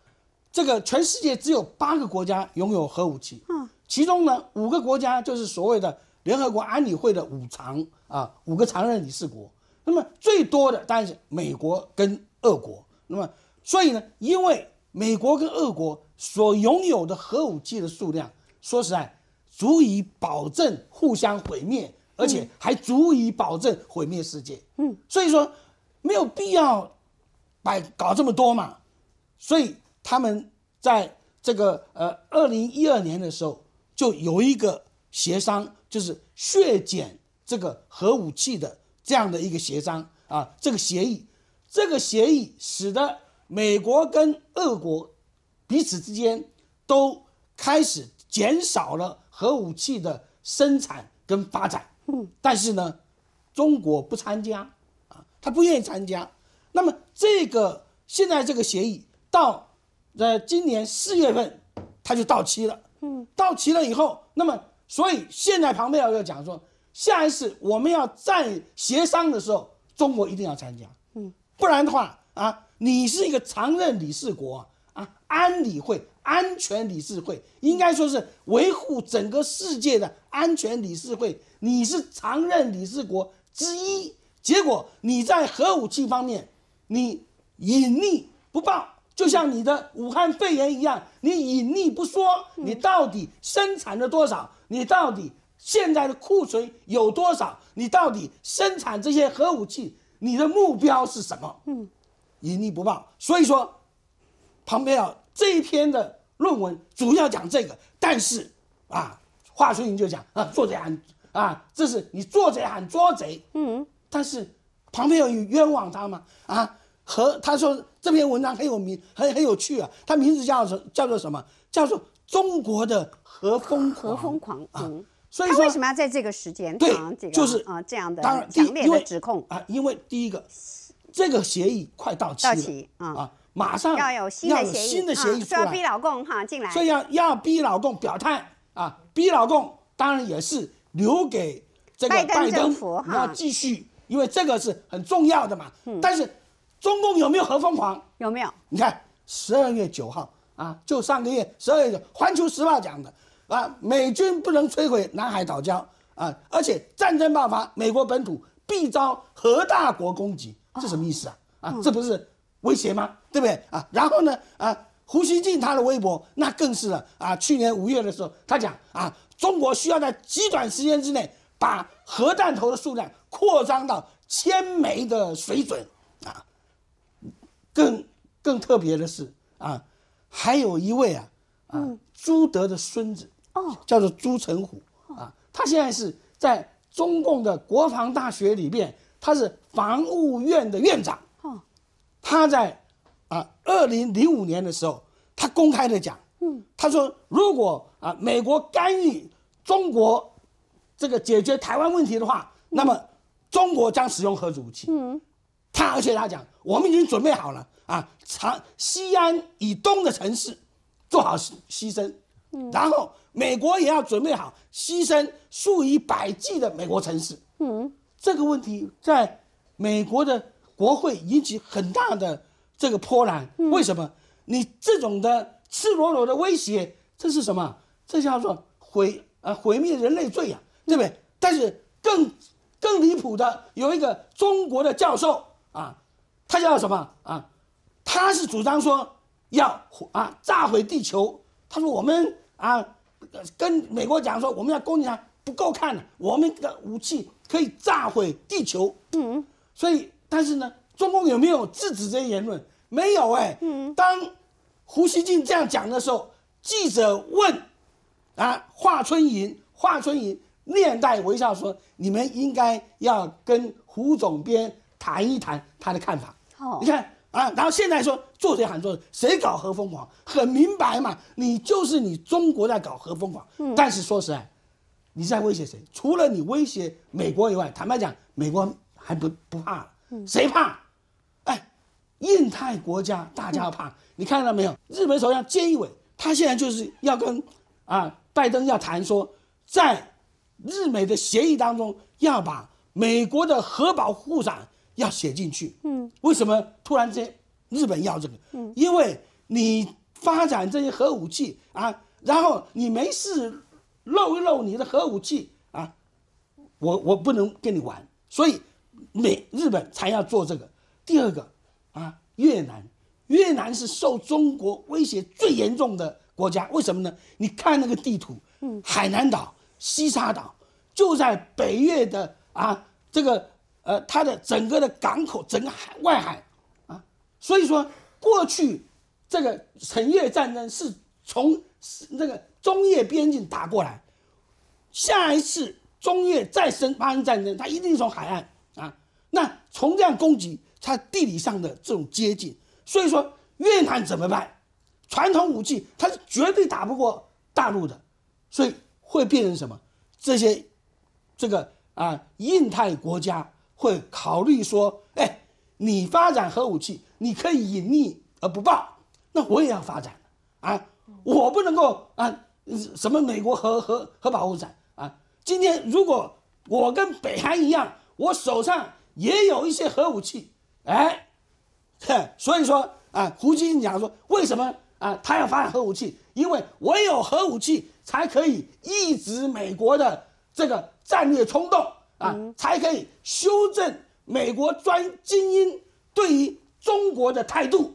这个全世界只有八个国家拥有核武器。嗯。其中呢，五个国家就是所谓的联合国安理会的五常啊，五个常任理事国。那么最多的当然是美国跟俄国。那么，所以呢，因为美国跟俄国所拥有的核武器的数量，说实在，足以保证互相毁灭。而且还足以保证毁灭世界。嗯，所以说没有必要摆搞这么多嘛。所以他们在这个呃二零一二年的时候就有一个协商，就是削减这个核武器的这样的一个协商啊。这个协议，这个协议使得美国跟俄国彼此之间都开始减少了核武器的生产跟发展。嗯，但是呢，中国不参加，啊，他不愿意参加。那么这个现在这个协议到，呃，今年四月份他就到期了。嗯，到期了以后，那么所以现在庞贝尔在讲说，下一次我们要再协商的时候，中国一定要参加。嗯，不然的话啊，你是一个常任理事国啊，安理会、安全理事会应该说是维护整个世界的安全理事会。你是常任理事国之一，结果你在核武器方面，你隐匿不报，就像你的武汉肺炎一样，你隐匿不说，你到底生产了多少？你到底现在的库存有多少？你到底生产这些核武器？你的目标是什么？嗯，隐匿不报。所以说，旁边啊，这篇的论文主要讲这个，但是啊，华春莹就讲啊，作者案。啊，这是你做贼喊捉贼，嗯，但是旁边有冤枉他吗？啊，和他说这篇文章很有名，很很有趣啊，他名字叫什叫做什么？叫做中国的和风和风狂，嗯，所以说为什么要在这个时间？对，就是啊这样的当强烈的指控啊，因为第一个这个协议快到期，到期啊，马上要有新的协议，新的协议出来，逼老公哈进来，所以要要逼老公表态啊，逼老公当然也是。留给这个拜登你府，然继续，因为这个是很重要的嘛。但是，中共有没有核疯狂？有没有？你看十二月九号啊，就上个月十二月，环球时报讲的啊，美军不能摧毁南海岛礁啊，而且战争爆发，美国本土必遭核大国攻击，这什么意思啊？啊，这不是威胁吗？对不对啊？然后呢啊，胡锡进他的微博那更是了啊，去年五月的时候他讲啊。中国需要在极短时间之内把核弹头的数量扩张到千枚的水准啊！更更特别的是啊，还有一位啊，嗯，朱德的孙子哦，叫做朱成虎啊，他现在是在中共的国防大学里边，他是防务院的院长他在啊，二零零五年的时候，他公开的讲，嗯，他说如果。啊，美国干预中国这个解决台湾问题的话，那么中国将使用核武器。嗯，他而且他讲，我们已经准备好了啊，长西安以东的城市做好牺牺牲，然后美国也要准备好牺牲数以百计的美国城市。嗯，这个问题在美国的国会引起很大的这个波澜。为什么？你这种的赤裸裸的威胁，这是什么？这叫做毁啊毁灭人类罪呀，对不对？但是更更离谱的，有一个中国的教授啊，他叫什么啊？他是主张说要啊炸毁地球。他说我们啊跟美国讲说，我们攻工他不够看的，我们的武器可以炸毁地球。嗯。所以，但是呢，中共有没有制止这些言论？没有哎。嗯。当胡锡进这样讲的时候，记者问。啊，华春莹，华春莹面带微笑说：“你们应该要跟胡总编谈一谈他的看法。”哦，你看啊，然后现在说做贼喊做贼，谁搞核疯狂，很明白嘛。你就是你中国在搞核疯狂，但是说实在，你在威胁谁？除了你威胁美国以外，坦白讲，美国还不不怕了，谁怕？哎，印太国家大家怕。你看到没有？日本首相菅义伟，他现在就是要跟。啊，拜登要谈说，在日美的协议当中要把美国的核保护伞要写进去。嗯，为什么突然间日本要这个？嗯，因为你发展这些核武器啊，然后你没事露一露你的核武器啊，我我不能跟你玩，所以美日本才要做这个。第二个啊，越南，越南是受中国威胁最严重的。国家为什么呢？你看那个地图，嗯，海南岛、西沙岛就在北越的啊，这个呃，它的整个的港口、整个海外海，啊，所以说过去这个中越战争是从那个中越边境打过来，下一次中越再生发生战争，它一定从海岸啊，那从这样攻击它地理上的这种接近，所以说越南怎么办？传统武器它是绝对打不过大陆的，所以会变成什么？这些，这个啊，印太国家会考虑说，哎，你发展核武器，你可以隐匿而不爆，那我也要发展啊，我不能够啊，什么美国核核核保护伞啊？今天如果我跟北韩一样，我手上也有一些核武器，哎，*laughs* 所以说啊，胡金讲说为什么？啊，他要发展核武器，因为唯有核武器才可以抑制美国的这个战略冲动啊，才可以修正美国专精英对于中国的态度。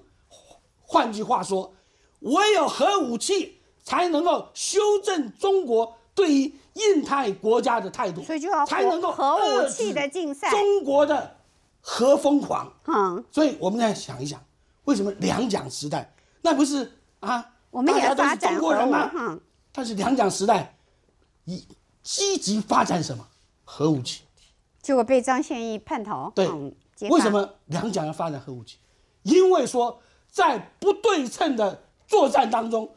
换句话说，唯有核武器才能够修正中国对于印太国家的态度，所以就要才能够核武器的竞赛，中国的核疯狂。嗯，所以我们来想一想，为什么两蒋时代？那不是啊，我们也发展人吗？但是两蒋时代，一积极发展什么核武器，结果被张献义叛逃。对，为什么两蒋要发展核武器？因为说在不对称的作战当中，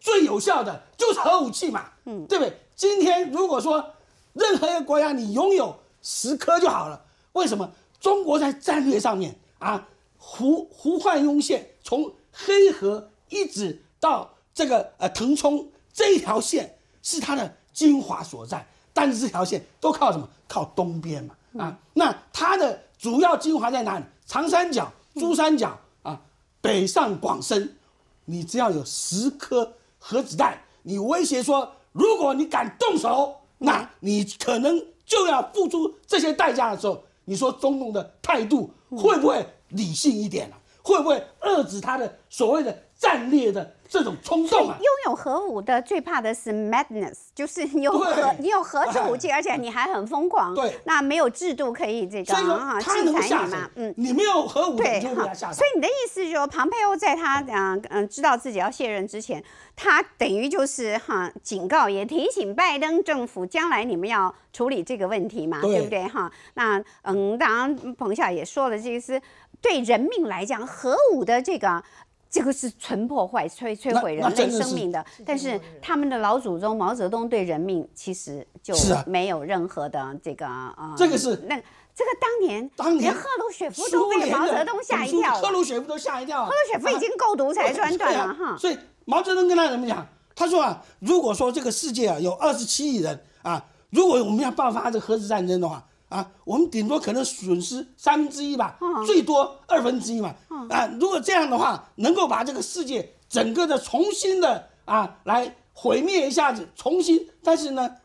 最有效的就是核武器嘛，嗯，对不对？今天如果说任何一个国家你拥有十颗就好了，为什么中国在战略上面啊？胡胡焕庸线从黑河一直到这个呃腾冲这一条线是它的精华所在，但是这条线都靠什么？靠东边嘛啊？那它的主要精华在哪里？长三角、珠三角啊，北上广深，你只要有十颗核子弹，你威胁说如果你敢动手，那你可能就要付出这些代价的时候，你说中共的态度会不会理性一点啊？会不会遏制他的所谓的战略的这种冲动啊？拥有核武的最怕的是 madness，就是有核你有核武器，而且你还很疯狂。对，那没有制度可以这个，制裁你嘛？嗯，你没有核武，对，所以你的意思就是，庞培在他嗯嗯知道自己要卸任之前，他等于就是哈警告，也提醒拜登政府，将来你们要处理这个问题嘛，对不对？哈，那嗯，当然彭晓也说了，就是。对人命来讲，核武的这个，这个是纯破坏、摧摧毁人类生命的。但是他们的老祖宗毛泽东对人命其实就没有任何的这个啊，这个是那这个当年连赫鲁雪夫都被毛泽东吓一跳，赫鲁雪夫都吓一跳，赫鲁雪夫已经够独裁专断了 *laughs* 哈。所以毛泽东跟他怎么讲？他说啊，如果说这个世界啊有二十七亿人啊，如果我们要爆发这核子战争的话。啊，我们顶多可能损失三分之一吧，最多二分之一嘛。啊，如果这样的话，能够把这个世界整个的重新的啊来毁灭一下子，重新，但是呢，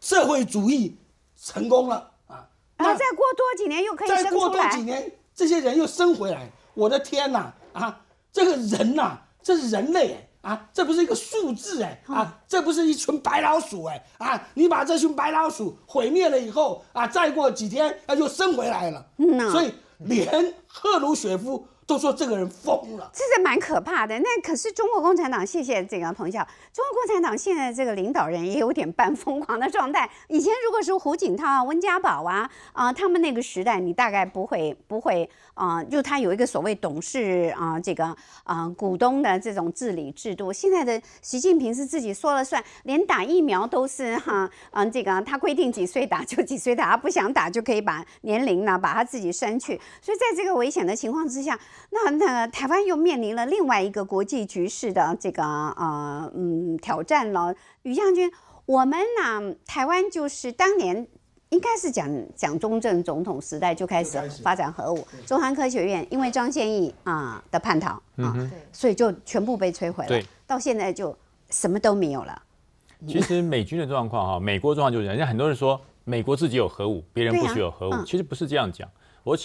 社会主义成功了啊。那再过多几年又可以再过多几年，这些人又生回来。我的天哪啊，这个人呐，这是人类。啊，这不是一个数字哎，啊，这不是一群白老鼠哎，啊，你把这群白老鼠毁灭了以后，啊，再过几天它就生回来了，嗯所以连赫鲁雪夫。都说这个人疯了，这是蛮可怕的。那可是中国共产党，谢谢这个彭校。中国共产党现在这个领导人也有点半疯狂的状态。*laughs* 以前如果是胡锦涛啊、温家宝啊啊，他们那个时代，你大概不会不会啊，就他有一个所谓董事啊这个啊股东的这种治理制度。现在的习近平是自己说了算，连打疫苗都是哈嗯这个他规定几岁打就几岁打，不想打就可以把年龄呢把他自己删去。所以在这个危险的情况之下。那那台湾又面临了另外一个国际局势的这个呃嗯挑战了，于将军，我们呢台湾就是当年应该是讲讲中正总统时代就开始发展核武，中韩科学院因为张宪义啊的叛逃啊，所以就全部被摧毁了，到现在就什么都没有了。其实美军的状况哈，美国状况就是人家很多人说美国自己有核武，别人不许有核武，其实不是这样讲。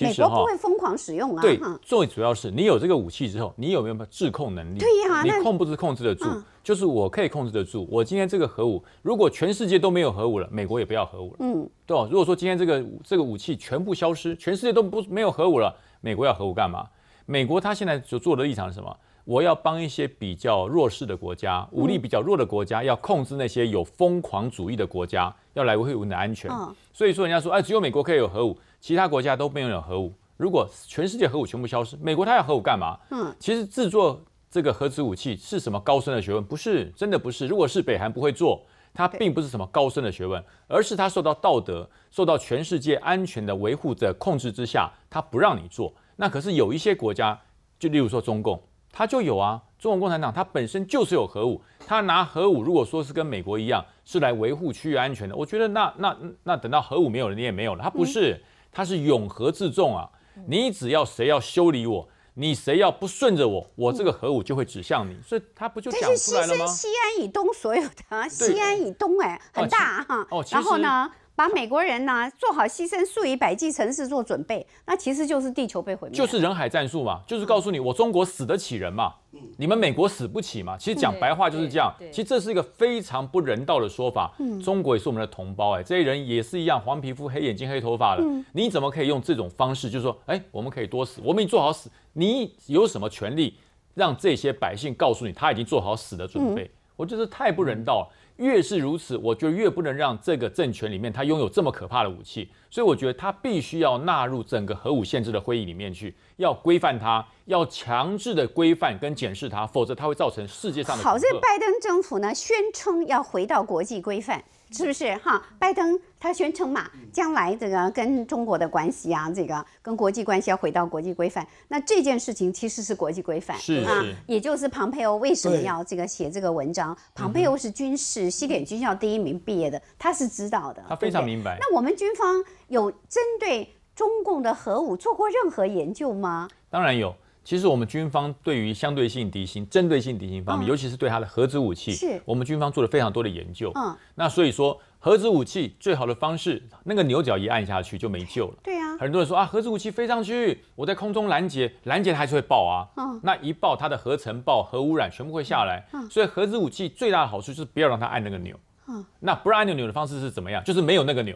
美国不会疯狂使用啊！对，最主要是你有这个武器之后，你有没有自控能力？对呀，你控不是控制得住？就是我可以控制得住。我今天这个核武，如果全世界都没有核武了，美国也不要核武了。嗯，对。如果说今天这个这个武器全部消失，全世界都不没有核武了，美国要核武干嘛？美国他现在所做的立场是什么？我要帮一些比较弱势的国家，武力比较弱的国家，要控制那些有疯狂主义的国家，要来维护我们的安全。所以说，人家说，哎，只有美国可以有核武。其他国家都没有核武，如果全世界核武全部消失，美国它要核武干嘛？嗯，其实制作这个核子武器是什么高深的学问，不是真的不是。如果是北韩不会做，它并不是什么高深的学问，而是它受到道德、受到全世界安全的维护的控制之下，它不让你做。那可是有一些国家，就例如说中共，它就有啊。中国共产党它本身就是有核武，它拿核武如果说是跟美国一样是来维护区域安全的，我觉得那那那等到核武没有了，你也没有了，它不是。他是永和自重啊，你只要谁要修理我，你谁要不顺着我，我这个核武就会指向你，所以他不就讲出来了吗？西安以东所有的西安以东，哎，很大哈。哦，然后呢？把美国人呢做好牺牲数以百计城市做准备，那其实就是地球被毁灭，就是人海战术嘛，就是告诉你我中国死得起人嘛，你们美国死不起嘛。其实讲白话就是这样，其实这是一个非常不人道的说法。中国也是我们的同胞哎，这些人也是一样，黄皮肤黑眼睛黑头发的，你怎么可以用这种方式？就是说，哎，我们可以多死，我们已做好死，你有什么权利让这些百姓告诉你他已经做好死的准备？我觉得太不人道。越是如此，我就越不能让这个政权里面他拥有这么可怕的武器。所以我觉得他必须要纳入整个核武限制的会议里面去，要规范它，要强制的规范跟检视它，否则它会造成世界上的。好在拜登政府呢，宣称要回到国际规范。是不是哈？拜登他宣称嘛，将来这个跟中国的关系啊，这个跟国际关系要回到国际规范。那这件事情其实是国际规范是啊，也就是庞培欧为什么要这个写这个文章？庞培欧是军事西点军校第一名毕业的，他是知道的，他非常明白。那我们军方有针对中共的核武做过任何研究吗？当然有。其实我们军方对于相对性敌情、针对性敌情方面，尤其是对它的核子武器，我们军方做了非常多的研究。嗯，那所以说核子武器最好的方式，那个牛角一按下去就没救了。对呀，很多人说啊，核子武器飞上去，我在空中拦截，拦截它还是会爆啊。嗯，那一爆它的核尘爆、核污染全部会下来。嗯，所以核子武器最大的好处就是不要让它按那个钮。嗯，那不让按钮钮的方式是怎么样？就是没有那个钮。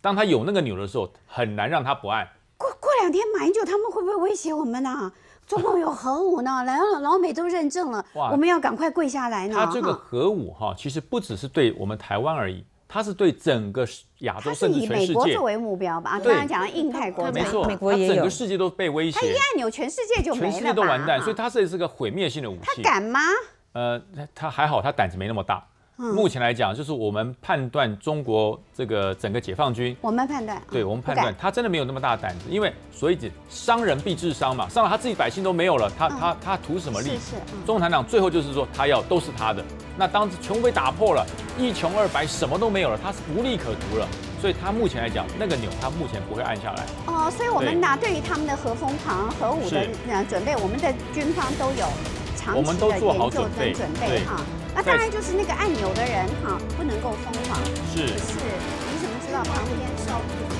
当它有那个钮的时候，很难让它不按。过过两天，马英九他们会不会威胁我们呢？*laughs* 中共有核武呢？然后老美都认证了，我们要赶快跪下来呢。他这个核武哈，其实不只是对我们台湾而已，他是对整个亚洲甚至全世界。是以美国作为目标吧？才讲的印太国家，美国也有，整个世界都被威胁。他一按钮，全世界就没了，全世界都完蛋。所以他这是个毁灭性的武器。他敢吗？呃，他他还好，他胆子没那么大。目前来讲，就是我们判断中国这个整个解放军，我们判断，对我们判断，他真的没有那么大胆子，因为所以伤人必自伤嘛，伤了他自己百姓都没有了，他他他图什么利？是是。共产党最后就是说，他要都是他的。那当时穷被打破了，一穷二白，什么都没有了，他是无利可图了，所以他目前来讲，那个钮他目前不会按下来。哦，所以我们拿对于他们的核风旁、核武的呃准备，我们的军方都有。长期的研究跟准备哈，那当然就是那个按钮的人哈，不能够疯狂。是，是，你怎么知道旁边收？